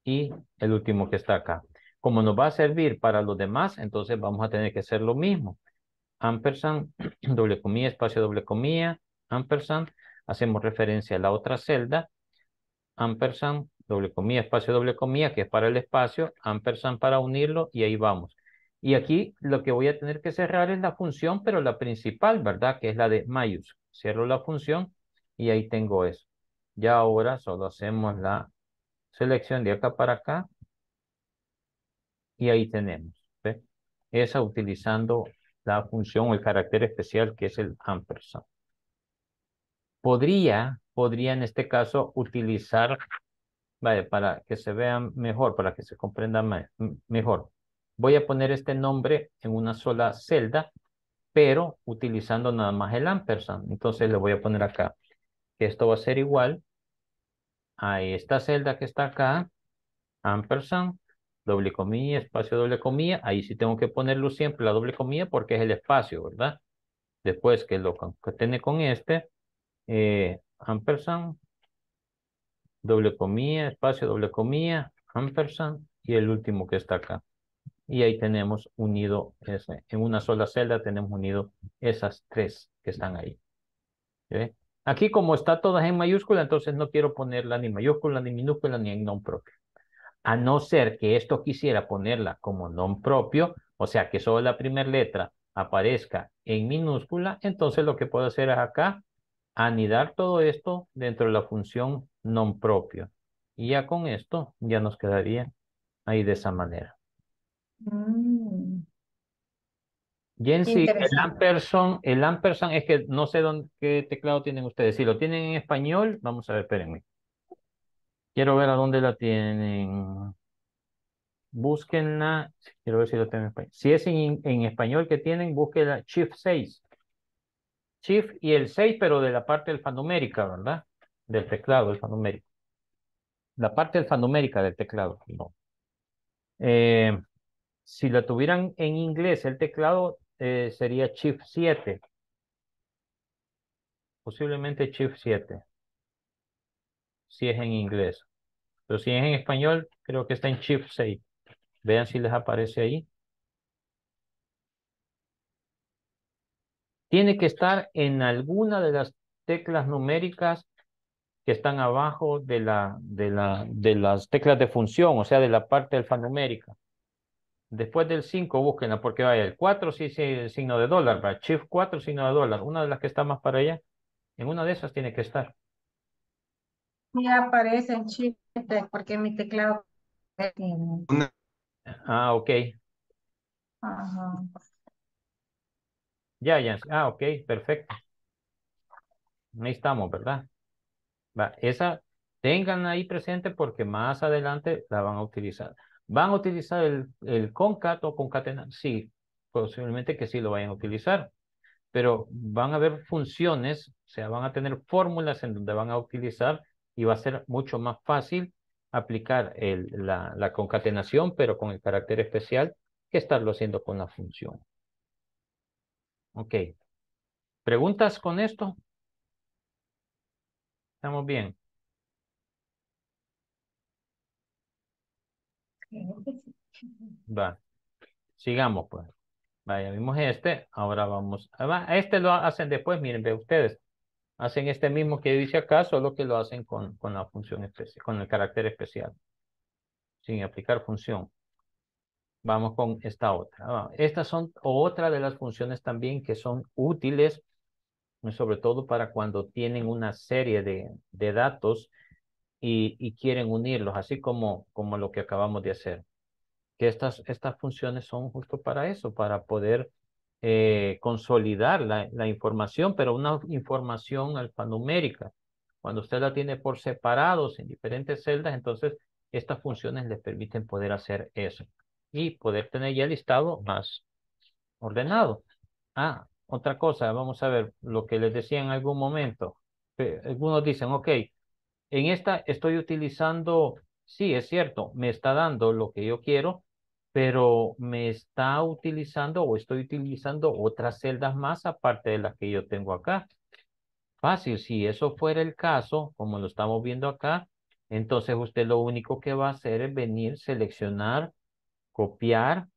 y el último que está acá. Como nos va a servir para los demás, entonces vamos a tener que hacer lo mismo. Ampersand, doble comilla, espacio doble comilla, ampersand, hacemos referencia a la otra celda, ampersand, doble comilla, espacio, doble comilla, que es para el espacio, ampersand para unirlo y ahí vamos. Y aquí lo que voy a tener que cerrar es la función, pero la principal, ¿verdad? Que es la de mayus. Cierro la función y ahí tengo eso. Ya ahora solo hacemos la selección de acá para acá y ahí tenemos. Esa utilizando la función o el carácter especial que es el ampersand. Podría, podría en este caso utilizar Vale, para que se vean mejor, para que se comprenda mejor. Voy a poner este nombre en una sola celda, pero utilizando nada más el ampersand. Entonces le voy a poner acá que esto va a ser igual a esta celda que está acá, ampersand, doble comilla, espacio, doble comilla. Ahí sí tengo que ponerlo siempre la doble comilla porque es el espacio, ¿verdad? Después que lo tiene con este, eh, ampersand, doble comilla, espacio, doble comilla, ampersand y el último que está acá. Y ahí tenemos unido, en una sola celda tenemos unido esas tres que están ahí. Aquí como está todas en mayúscula, entonces no quiero ponerla ni mayúscula, ni minúscula, ni en non propio. A no ser que esto quisiera ponerla como non propio, o sea que solo la primera letra aparezca en minúscula, entonces lo que puedo hacer es acá anidar todo esto dentro de la función non propio. Y ya con esto ya nos quedaría ahí de esa manera. Mm. el ampersand, el ampersand es que no sé dónde, qué teclado tienen ustedes. Si lo tienen en español, vamos a ver, espérenme. Quiero ver a dónde la tienen. Búsquenla. Quiero ver si lo tienen en español. Si es en, en español que tienen, búsquenla Shift 6. Shift y el 6, pero de la parte alfanumérica, ¿verdad? Del teclado alfanumérico. La parte alfanumérica del teclado, no. Eh, si la tuvieran en inglés, el teclado eh, sería Shift 7. Posiblemente Shift 7. Si es en inglés. Pero si es en español, creo que está en Shift 6. Vean si les aparece ahí. tiene que estar en alguna de las teclas numéricas que están abajo de, la, de, la, de las teclas de función, o sea, de la parte alfanumérica. Después del 5, búsquenla, porque vaya, el 4 sí, sí, el signo de dólar, va. Shift 4, signo de dólar. Una de las que está más para allá, en una de esas tiene que estar. Ya aparece en Shift, porque mi teclado... Ah, ok. Ajá. Ya, ya. Ah, ok, perfecto. Ahí estamos, ¿verdad? Va, esa tengan ahí presente porque más adelante la van a utilizar. ¿Van a utilizar el, el concat o concatenar? Sí, posiblemente que sí lo vayan a utilizar, pero van a haber funciones, o sea, van a tener fórmulas en donde van a utilizar y va a ser mucho más fácil aplicar la concatenación, pero con el carácter especial que estarlo haciendo con la función. Ok. ¿Preguntas con esto? ¿Estamos bien? Va. Sigamos, pues. Vaya, vimos este. Ahora vamos. este lo hacen después, miren, ve ustedes. Hacen este mismo que dice acá, solo que lo hacen con, con la función especial, con el carácter especial. Sin aplicar función. Vamos con esta otra. Ah, estas son otra de las funciones también que son útiles, eh, sobre todo para cuando tienen una serie de, datos y, quieren unirlos, así como, como lo que acabamos de hacer. Que estas, estas funciones son justo para eso, para poder eh, consolidar la, información, pero una información alfanumérica. Cuando usted la tiene por separados en diferentes celdas, entonces estas funciones le permiten poder hacer eso y poder tener ya el listado más ordenado. Ah, otra cosa, vamos a ver lo que les decía en algún momento. Algunos dicen, ok, en esta estoy utilizando, sí, es cierto, me está dando lo que yo quiero, pero me está utilizando o estoy utilizando otras celdas más aparte de las que yo tengo acá. Fácil, si eso fuera el caso, como lo estamos viendo acá, entonces usted lo único que va a hacer es venir, seleccionar copiar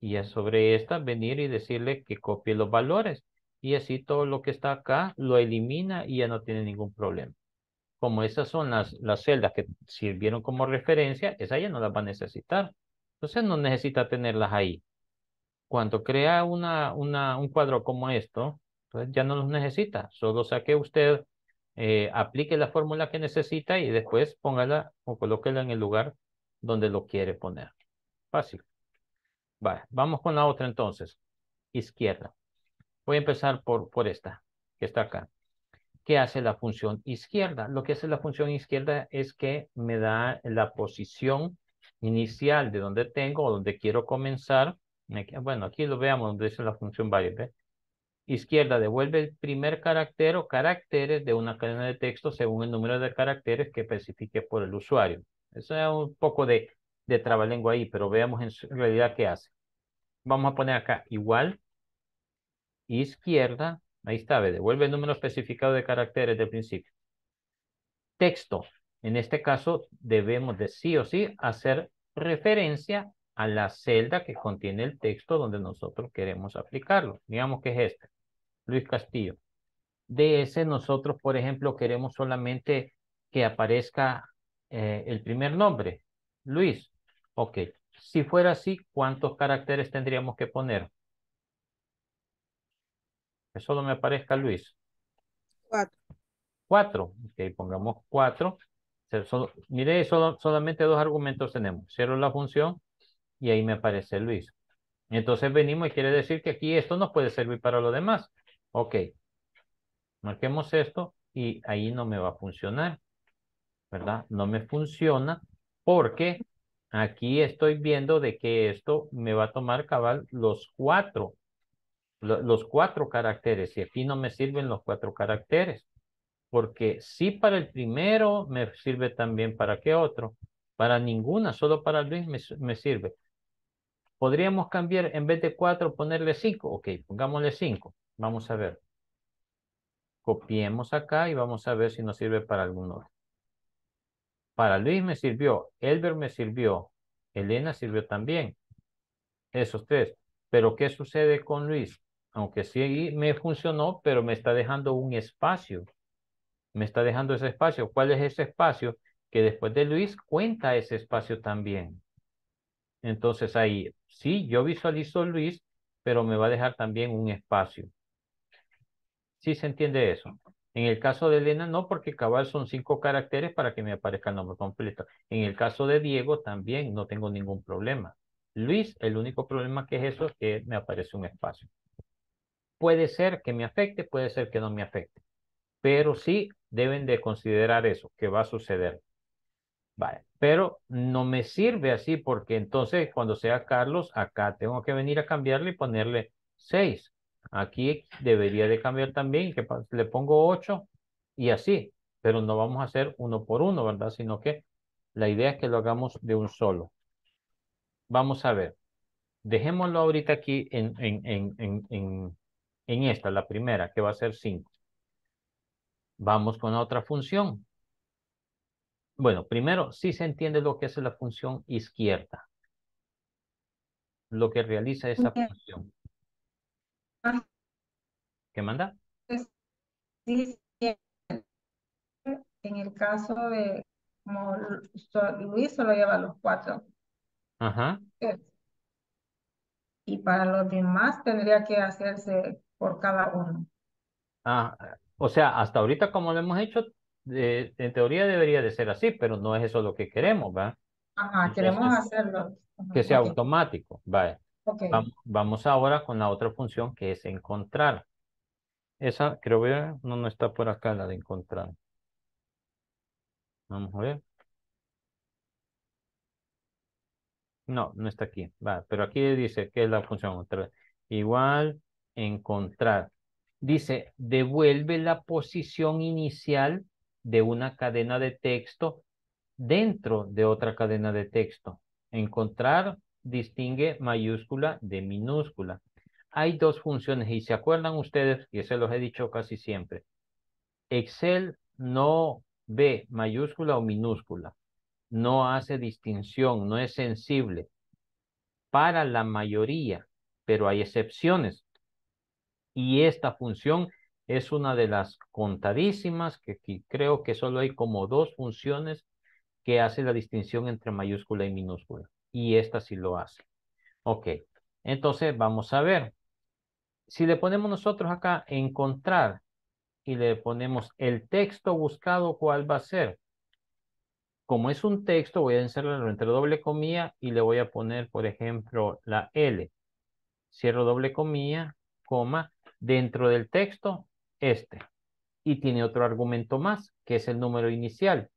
y es sobre esta venir y decirle que copie los valores. Y así todo lo que está acá lo elimina y ya no tiene ningún problema. Como esas son las, celdas que sirvieron como referencia, esas ya no las va a necesitar. Entonces no necesita tenerlas ahí. Cuando crea una, una, un cuadro como esto, entonces pues ya no los necesita. Solo saque usted, eh, aplique la fórmula que necesita y después póngala o colóquela en el lugar donde lo quiere poner. Fácil. Vale, vamos con la otra entonces. Izquierda. Voy a empezar por, por esta, que está acá. ¿Qué hace la función izquierda? Lo que hace la función izquierda es que me da la posición inicial de donde tengo o donde quiero comenzar. Bueno, aquí lo veamos donde dice la función variable. Izquierda devuelve el primer carácter o caracteres de una cadena de texto según el número de caracteres que especifique por el usuario. Eso es un poco de de trabalengua ahí, pero veamos en realidad qué hace. Vamos a poner acá igual, izquierda, ahí está, devuelve el número especificado de caracteres del principio. Texto, en este caso debemos de sí o sí hacer referencia a la celda que contiene el texto donde nosotros queremos aplicarlo. Digamos que es este, Luis Castillo. De ese nosotros, por ejemplo, queremos solamente que aparezca eh, el primer nombre, Luis. Ok. Si fuera así, ¿cuántos caracteres tendríamos que poner? Que solo me aparezca Luis. Cuatro. Cuatro. Ok, pongamos cuatro. Solo, mire, solo, solamente dos argumentos tenemos. Cierro la función y ahí me aparece Luis. Entonces venimos y quiere decir que aquí esto nos puede servir para lo demás. Ok. Marquemos esto y ahí no me va a funcionar. ¿Verdad? No me funciona porque Aquí estoy viendo de que esto me va a tomar cabal los cuatro, los cuatro caracteres. Y aquí no me sirven los cuatro caracteres. Porque si para el primero me sirve también para qué otro. Para ninguna, solo para Luis me, sirve. Podríamos cambiar, en vez de cuatro, ponerle cinco. Ok, pongámosle cinco. Vamos a ver. Copiemos acá y vamos a ver si nos sirve para algún otro. Para Luis me sirvió, Elber me sirvió, Elena sirvió también. Esos tres. Pero ¿qué sucede con Luis? Aunque sí me funcionó, pero me está dejando un espacio. Me está dejando ese espacio. ¿Cuál es ese espacio? Que después de Luis cuenta ese espacio también. Entonces ahí, sí, yo visualizo Luis, pero me va a dejar también un espacio. ¿Sí se entiende eso? En el caso de Elena no, porque cabal son cinco caracteres para que me aparezca el nombre completo. En el caso de Diego también no tengo ningún problema. Luis, el único problema que es eso es que me aparece un espacio. Puede ser que me afecte, puede ser que no me afecte. Pero sí deben de considerar eso, que va a suceder. Vale, pero no me sirve así porque entonces cuando sea Carlos, acá tengo que venir a cambiarle y ponerle seis. Aquí debería de cambiar también, que le pongo 8 y así, pero no vamos a hacer uno por uno, ¿verdad? Sino que la idea es que lo hagamos de un solo. Vamos a ver. Dejémoslo ahorita aquí en, en, en, en esta, la primera, que va a ser 5. Vamos con otra función. Bueno, primero, sí se entiende lo que es la función izquierda. Lo que realiza esa función. ¿Qué manda? En el caso de Luis solo lleva los cuatro. Ajá. Y para los demás tendría que hacerse por cada uno. Ah, o sea, hasta ahorita como lo hemos hecho, en teoría debería de ser así, pero no es eso lo que queremos, ¿verdad? Ajá, queremos hacerlo. que sea automático, vale. Vamos ahora con la otra función que es encontrar. Esa creo que no, está por acá la de encontrar. Vamos a ver. No, no está aquí. Va, pero aquí dice que es la función igual encontrar. Dice, devuelve la posición inicial de una cadena de texto dentro de otra cadena de texto. Encontrar distingue mayúscula de minúscula. Hay dos funciones y se acuerdan ustedes, que se los he dicho casi siempre. Excel no ve mayúscula o minúscula. No hace distinción, no es sensible para la mayoría, pero hay excepciones. Y esta función es una de las contadísimas, que, creo que solo hay como dos funciones que hace la distinción entre mayúscula y minúscula y esta sí lo hace. Ok, entonces vamos a ver. Si le ponemos nosotros acá encontrar y le ponemos el texto buscado, ¿cuál va a ser? Como es un texto, voy a encerrarlo entre doble comilla y le voy a poner, por ejemplo, la L. Cierro doble comilla, coma, dentro del texto, este. Y tiene otro argumento más, que es el número inicial.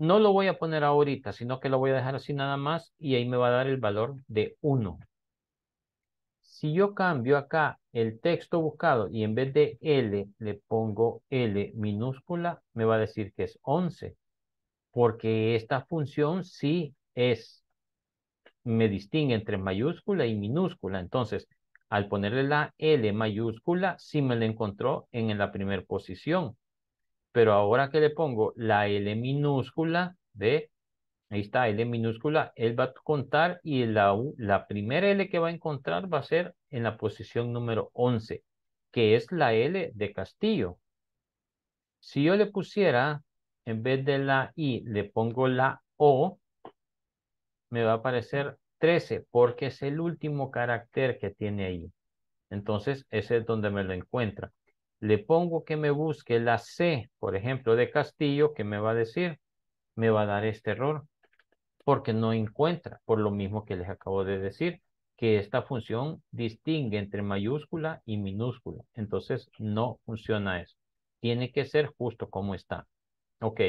No lo voy a poner ahorita, sino que lo voy a dejar así nada más y ahí me va a dar el valor de 1. Si yo cambio acá el texto buscado y en vez de L le pongo L minúscula, me va a decir que es 11. Porque esta función sí es, me distingue entre mayúscula y minúscula. Entonces, al ponerle la L mayúscula, sí me la encontró en la primera posición pero ahora que le pongo la L minúscula de, ahí está, L minúscula, él va a contar y la, la primera L que va a encontrar va a ser en la posición número 11, que es la L de Castillo. Si yo le pusiera, en vez de la I, le pongo la O, me va a aparecer 13, porque es el último carácter que tiene ahí. Entonces, ese es donde me lo encuentra le pongo que me busque la C, por ejemplo, de Castillo, que me va a decir, me va a dar este error, porque no encuentra, por lo mismo que les acabo de decir, que esta función distingue entre mayúscula y minúscula. Entonces, no funciona eso. Tiene que ser justo como está. Ok.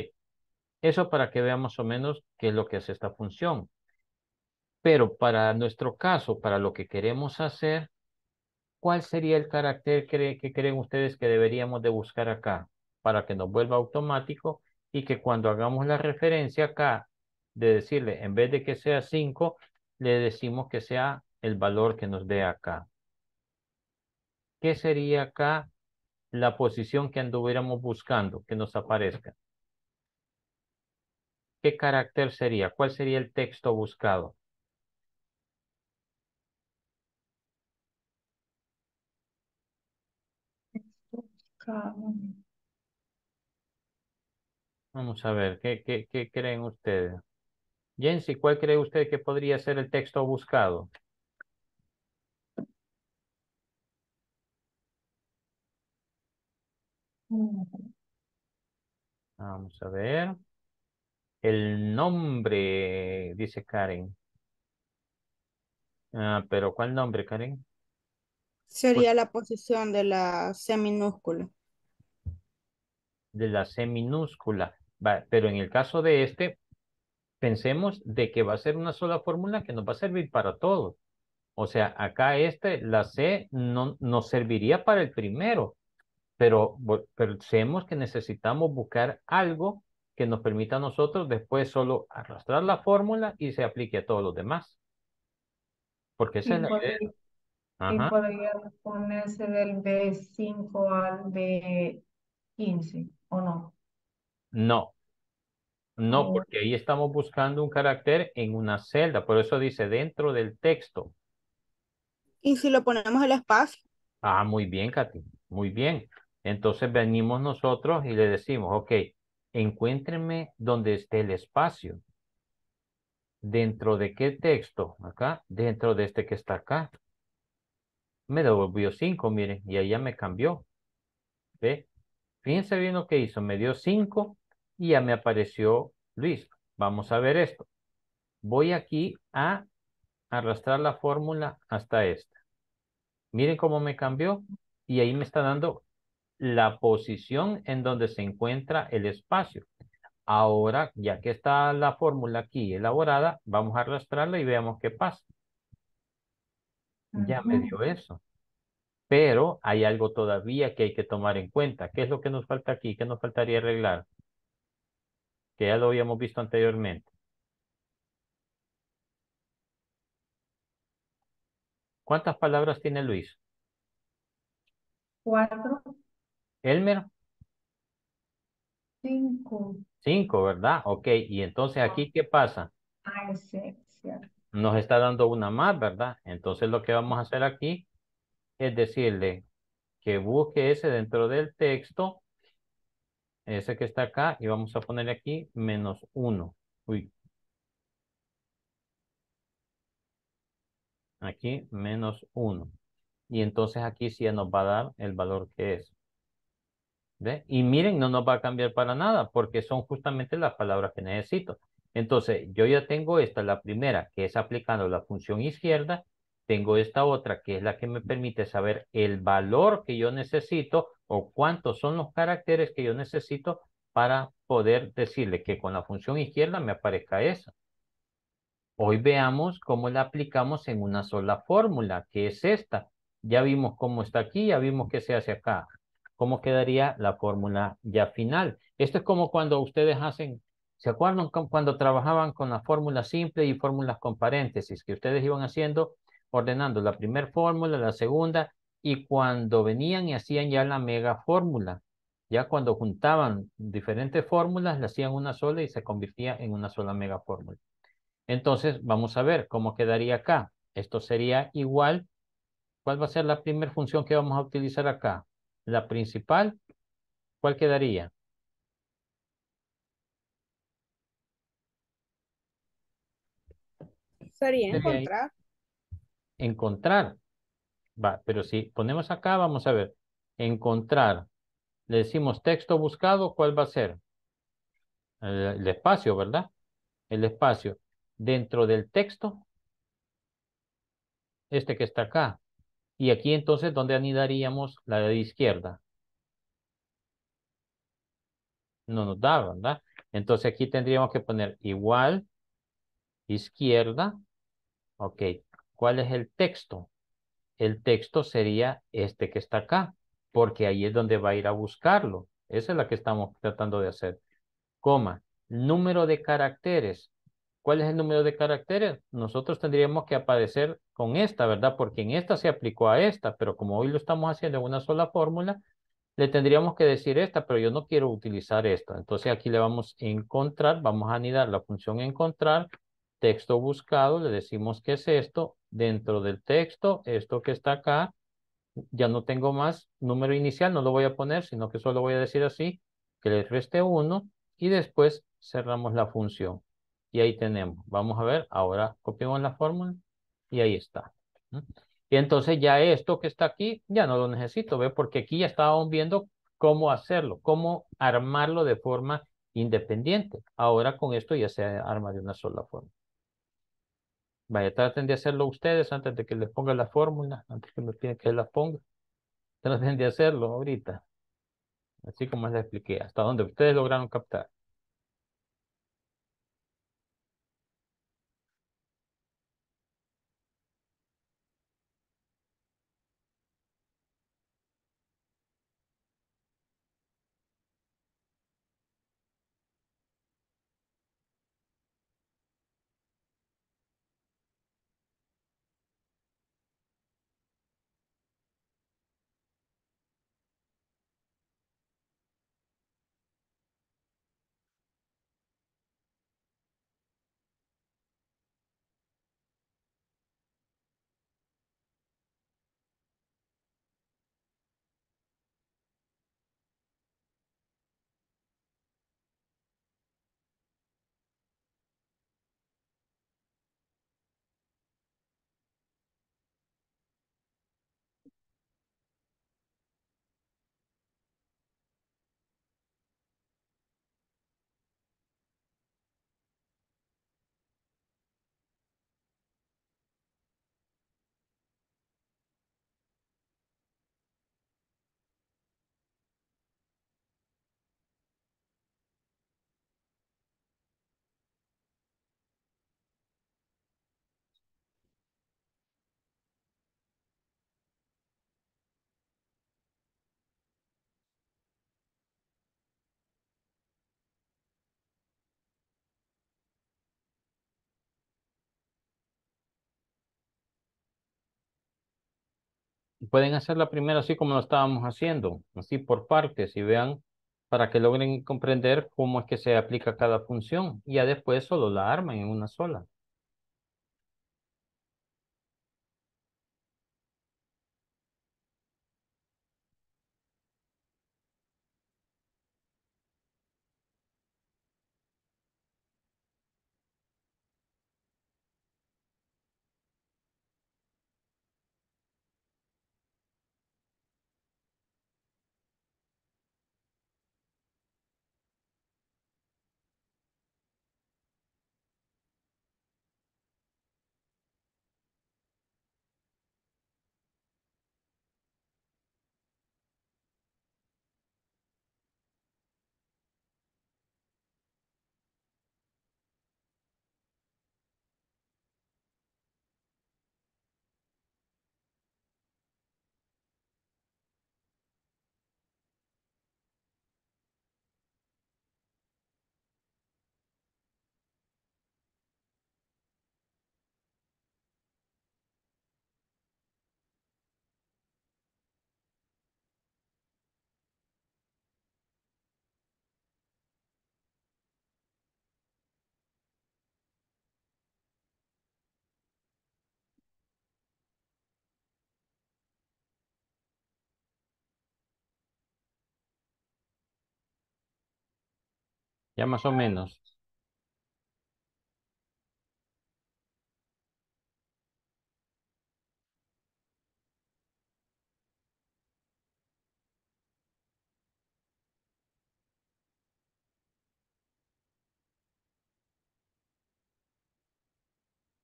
Eso para que veamos o menos qué es lo que hace esta función. Pero para nuestro caso, para lo que queremos hacer, ¿cuál sería el carácter que, creen ustedes que deberíamos de buscar acá para que nos vuelva automático y que cuando hagamos la referencia acá de decirle, en vez de que sea 5, le decimos que sea el valor que nos dé acá. ¿Qué sería acá la posición que anduviéramos buscando, que nos aparezca? ¿Qué carácter sería? ¿Cuál sería el texto buscado? Vamos a ver, ¿qué, qué, qué creen ustedes? Jensi, ¿cuál cree usted que podría ser el texto buscado? Vamos a ver. El nombre, dice Karen. Ah, pero ¿cuál nombre, Karen? Pues sería la posición de la C minúscula. De la C minúscula. pero en el caso de este, pensemos de que va a ser una sola fórmula que nos va a servir para todo. O sea, acá este, la C, no, nos serviría para el primero. Pero pensemos que necesitamos buscar algo que nos permita a nosotros después solo arrastrar la fórmula y se aplique a todos los demás. Porque esa es y podría ponerse del B5 al B15, ¿o no? No, no, porque ahí estamos buscando un carácter en una celda, por eso dice dentro del texto. ¿Y si lo ponemos el espacio? Ah, muy bien, Katy, muy bien. Entonces venimos nosotros y le decimos, ok, encuéntrenme donde esté el espacio. ¿Dentro de qué texto? Acá, dentro de este que está acá me devolvió 5, miren, y ahí ya me cambió. ¿Ve? Fíjense bien lo que hizo, me dio 5 y ya me apareció Luis. Vamos a ver esto. Voy aquí a arrastrar la fórmula hasta esta. Miren cómo me cambió y ahí me está dando la posición en donde se encuentra el espacio. Ahora, ya que está la fórmula aquí elaborada, vamos a arrastrarla y veamos qué pasa ya me dio eso. Pero hay algo todavía que hay que tomar en cuenta. ¿Qué es lo que nos falta aquí? ¿Qué nos faltaría arreglar? Que ya lo habíamos visto anteriormente. ¿Cuántas palabras tiene Luis? Cuatro. ¿Elmer? Cinco. Cinco, ¿verdad? Ok, y entonces aquí, ¿qué pasa? nos está dando una más, ¿verdad? Entonces lo que vamos a hacer aquí es decirle que busque ese dentro del texto, ese que está acá, y vamos a poner aquí menos uno. Uy. Aquí menos uno. Y entonces aquí sí nos va a dar el valor que es. ¿Ve? Y miren, no nos va a cambiar para nada porque son justamente las palabras que necesito. Entonces, yo ya tengo esta, la primera, que es aplicando la función izquierda, tengo esta otra, que es la que me permite saber el valor que yo necesito o cuántos son los caracteres que yo necesito para poder decirle que con la función izquierda me aparezca eso Hoy veamos cómo la aplicamos en una sola fórmula, que es esta. Ya vimos cómo está aquí, ya vimos qué se hace acá. ¿Cómo quedaría la fórmula ya final? Esto es como cuando ustedes hacen ¿Se acuerdan cuando trabajaban con la fórmula simple y fórmulas con paréntesis que ustedes iban haciendo, ordenando la primera fórmula, la segunda, y cuando venían y hacían ya la mega fórmula? Ya cuando juntaban diferentes fórmulas, la hacían una sola y se convertía en una sola mega fórmula. Entonces, vamos a ver cómo quedaría acá. Esto sería igual. ¿Cuál va a ser la primera función que vamos a utilizar acá? La principal. ¿Cuál quedaría? Sería encontrar. Encontrar. Va, pero si ponemos acá, vamos a ver. Encontrar. Le decimos texto buscado, ¿cuál va a ser? El, el espacio, ¿verdad? El espacio. Dentro del texto, este que está acá. Y aquí entonces, ¿dónde anidaríamos la de izquierda? No nos da, ¿verdad? Entonces aquí tendríamos que poner igual, izquierda, Ok, ¿cuál es el texto? El texto sería este que está acá, porque ahí es donde va a ir a buscarlo. Esa es la que estamos tratando de hacer. Coma, número de caracteres. ¿Cuál es el número de caracteres? Nosotros tendríamos que aparecer con esta, ¿verdad? Porque en esta se aplicó a esta, pero como hoy lo estamos haciendo en una sola fórmula, le tendríamos que decir esta, pero yo no quiero utilizar esta. Entonces aquí le vamos a encontrar, vamos a anidar la función encontrar texto buscado, le decimos que es esto, dentro del texto, esto que está acá, ya no tengo más número inicial, no lo voy a poner, sino que solo voy a decir así, que le reste uno, y después cerramos la función. Y ahí tenemos, vamos a ver, ahora copiamos la fórmula y ahí está. Y entonces ya esto que está aquí, ya no lo necesito, ¿ve? Porque aquí ya estábamos viendo cómo hacerlo, cómo armarlo de forma independiente. Ahora con esto ya se arma de una sola forma. Vaya, traten de hacerlo ustedes antes de que les ponga la fórmula, antes que me piden que la ponga. Traten de hacerlo ahorita. Así como les expliqué, hasta donde ustedes lograron captar. pueden la primera así como lo estábamos haciendo, así por partes y vean para que logren comprender cómo es que se aplica cada función y ya después solo la arman en una sola. Ya más o menos.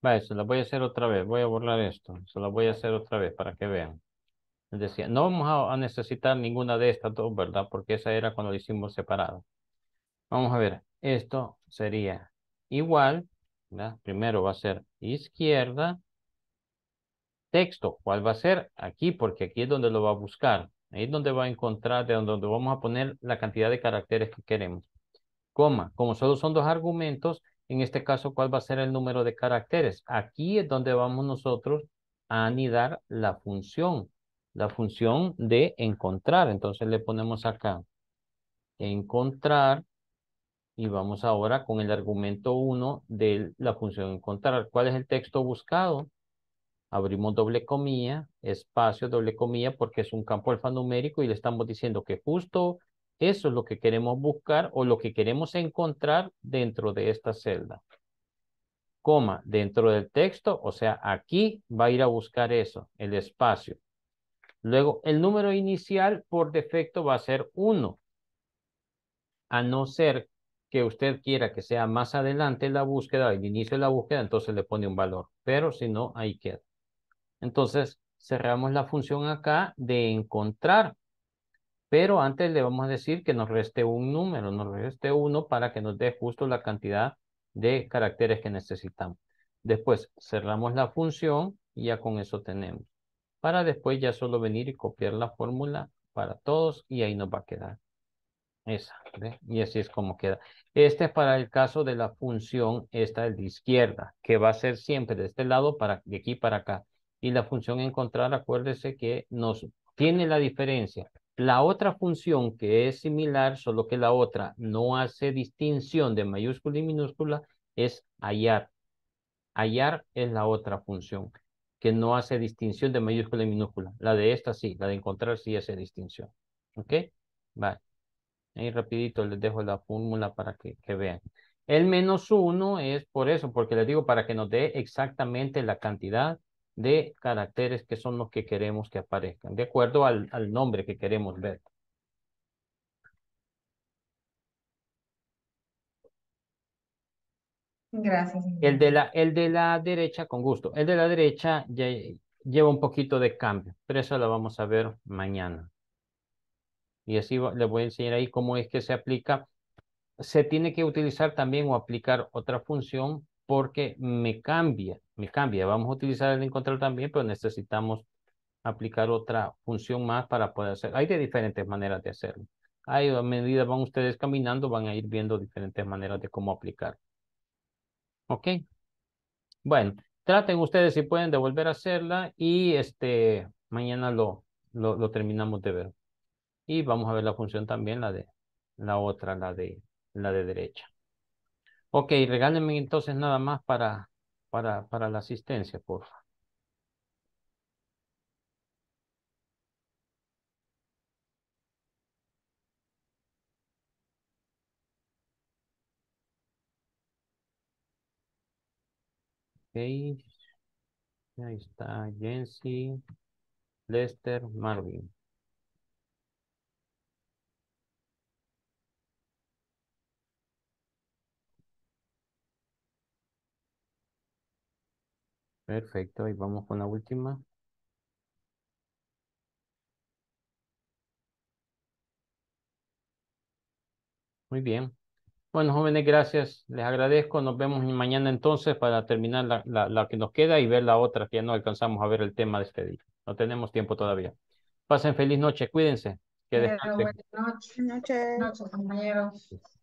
Vale, se la voy a hacer otra vez. Voy a borrar esto. Se la voy a hacer otra vez para que vean. Decía, no vamos a, necesitar ninguna de estas dos, ¿verdad? Porque esa era cuando lo hicimos separado. Vamos a ver, esto sería igual, primero va a ser izquierda, texto, ¿cuál va a ser? Aquí, porque aquí es donde lo va a buscar, ahí es donde va a encontrar, de donde vamos a poner la cantidad de caracteres que queremos. Coma, como solo son dos argumentos, en este caso, ¿cuál va a ser el número de caracteres? Aquí es donde vamos nosotros a anidar la función, la función de encontrar. Entonces le ponemos acá, encontrar y vamos ahora con el argumento 1 de la función encontrar. ¿Cuál es el texto buscado? Abrimos doble comilla, espacio, doble comilla, porque es un campo alfanumérico y le estamos diciendo que justo eso es lo que queremos buscar o lo que queremos encontrar dentro de esta celda. Coma, dentro del texto, o sea, aquí va a ir a buscar eso, el espacio. Luego, el número inicial por defecto va a ser 1, a no ser usted quiera que sea más adelante la búsqueda, el inicio de la búsqueda, entonces le pone un valor, pero si no, ahí queda. Entonces, cerramos la función acá de encontrar, pero antes le vamos a decir que nos reste un número, nos reste uno para que nos dé justo la cantidad de caracteres que necesitamos. Después cerramos la función y ya con eso tenemos. Para después ya solo venir y copiar la fórmula para todos y ahí nos va a quedar. Esa, ¿ve? y así es como queda. Este es para el caso de la función, esta el de izquierda, que va a ser siempre de este lado, para, de aquí para acá. Y la función encontrar, acuérdese que nos tiene la diferencia. La otra función que es similar, solo que la otra no hace distinción de mayúscula y minúscula, es hallar. Hallar es la otra función que no hace distinción de mayúscula y minúscula. La de esta sí, la de encontrar sí hace distinción. ¿Ok? Vale. Ahí rapidito les dejo la fórmula para que, vean. El menos uno es por eso, porque les digo para que nos dé exactamente la cantidad de caracteres que son los que queremos que aparezcan, de acuerdo al, nombre que queremos ver. Gracias. El de, la, el de la derecha, con gusto. El de la derecha lleva un poquito de cambio, pero eso lo vamos a ver mañana y así les voy a enseñar ahí cómo es que se aplica. Se tiene que utilizar también o aplicar otra función porque me cambia, me cambia. Vamos a utilizar el encontrar también, pero necesitamos aplicar otra función más para poder hacer. Hay de diferentes maneras de hacerlo. Ahí a medida van ustedes caminando, van a ir viendo diferentes maneras de cómo aplicar. ¿Ok? Bueno, traten ustedes si pueden de volver a hacerla y este, mañana lo, lo terminamos de ver. Y vamos a ver la función también, la de la otra, la de la de derecha. Ok, regálenme entonces nada más para, para, para la asistencia, por favor. Okay. Ahí está Jensi, Lester, Marvin. Perfecto, y vamos con la última. Muy bien. Bueno, jóvenes, gracias. Les agradezco. Nos vemos mañana entonces para terminar la, que nos queda y ver la otra que ya no alcanzamos a ver el tema de este día. No tenemos tiempo todavía. Pasen feliz noche. Cuídense. Que Buenas noches, compañeros.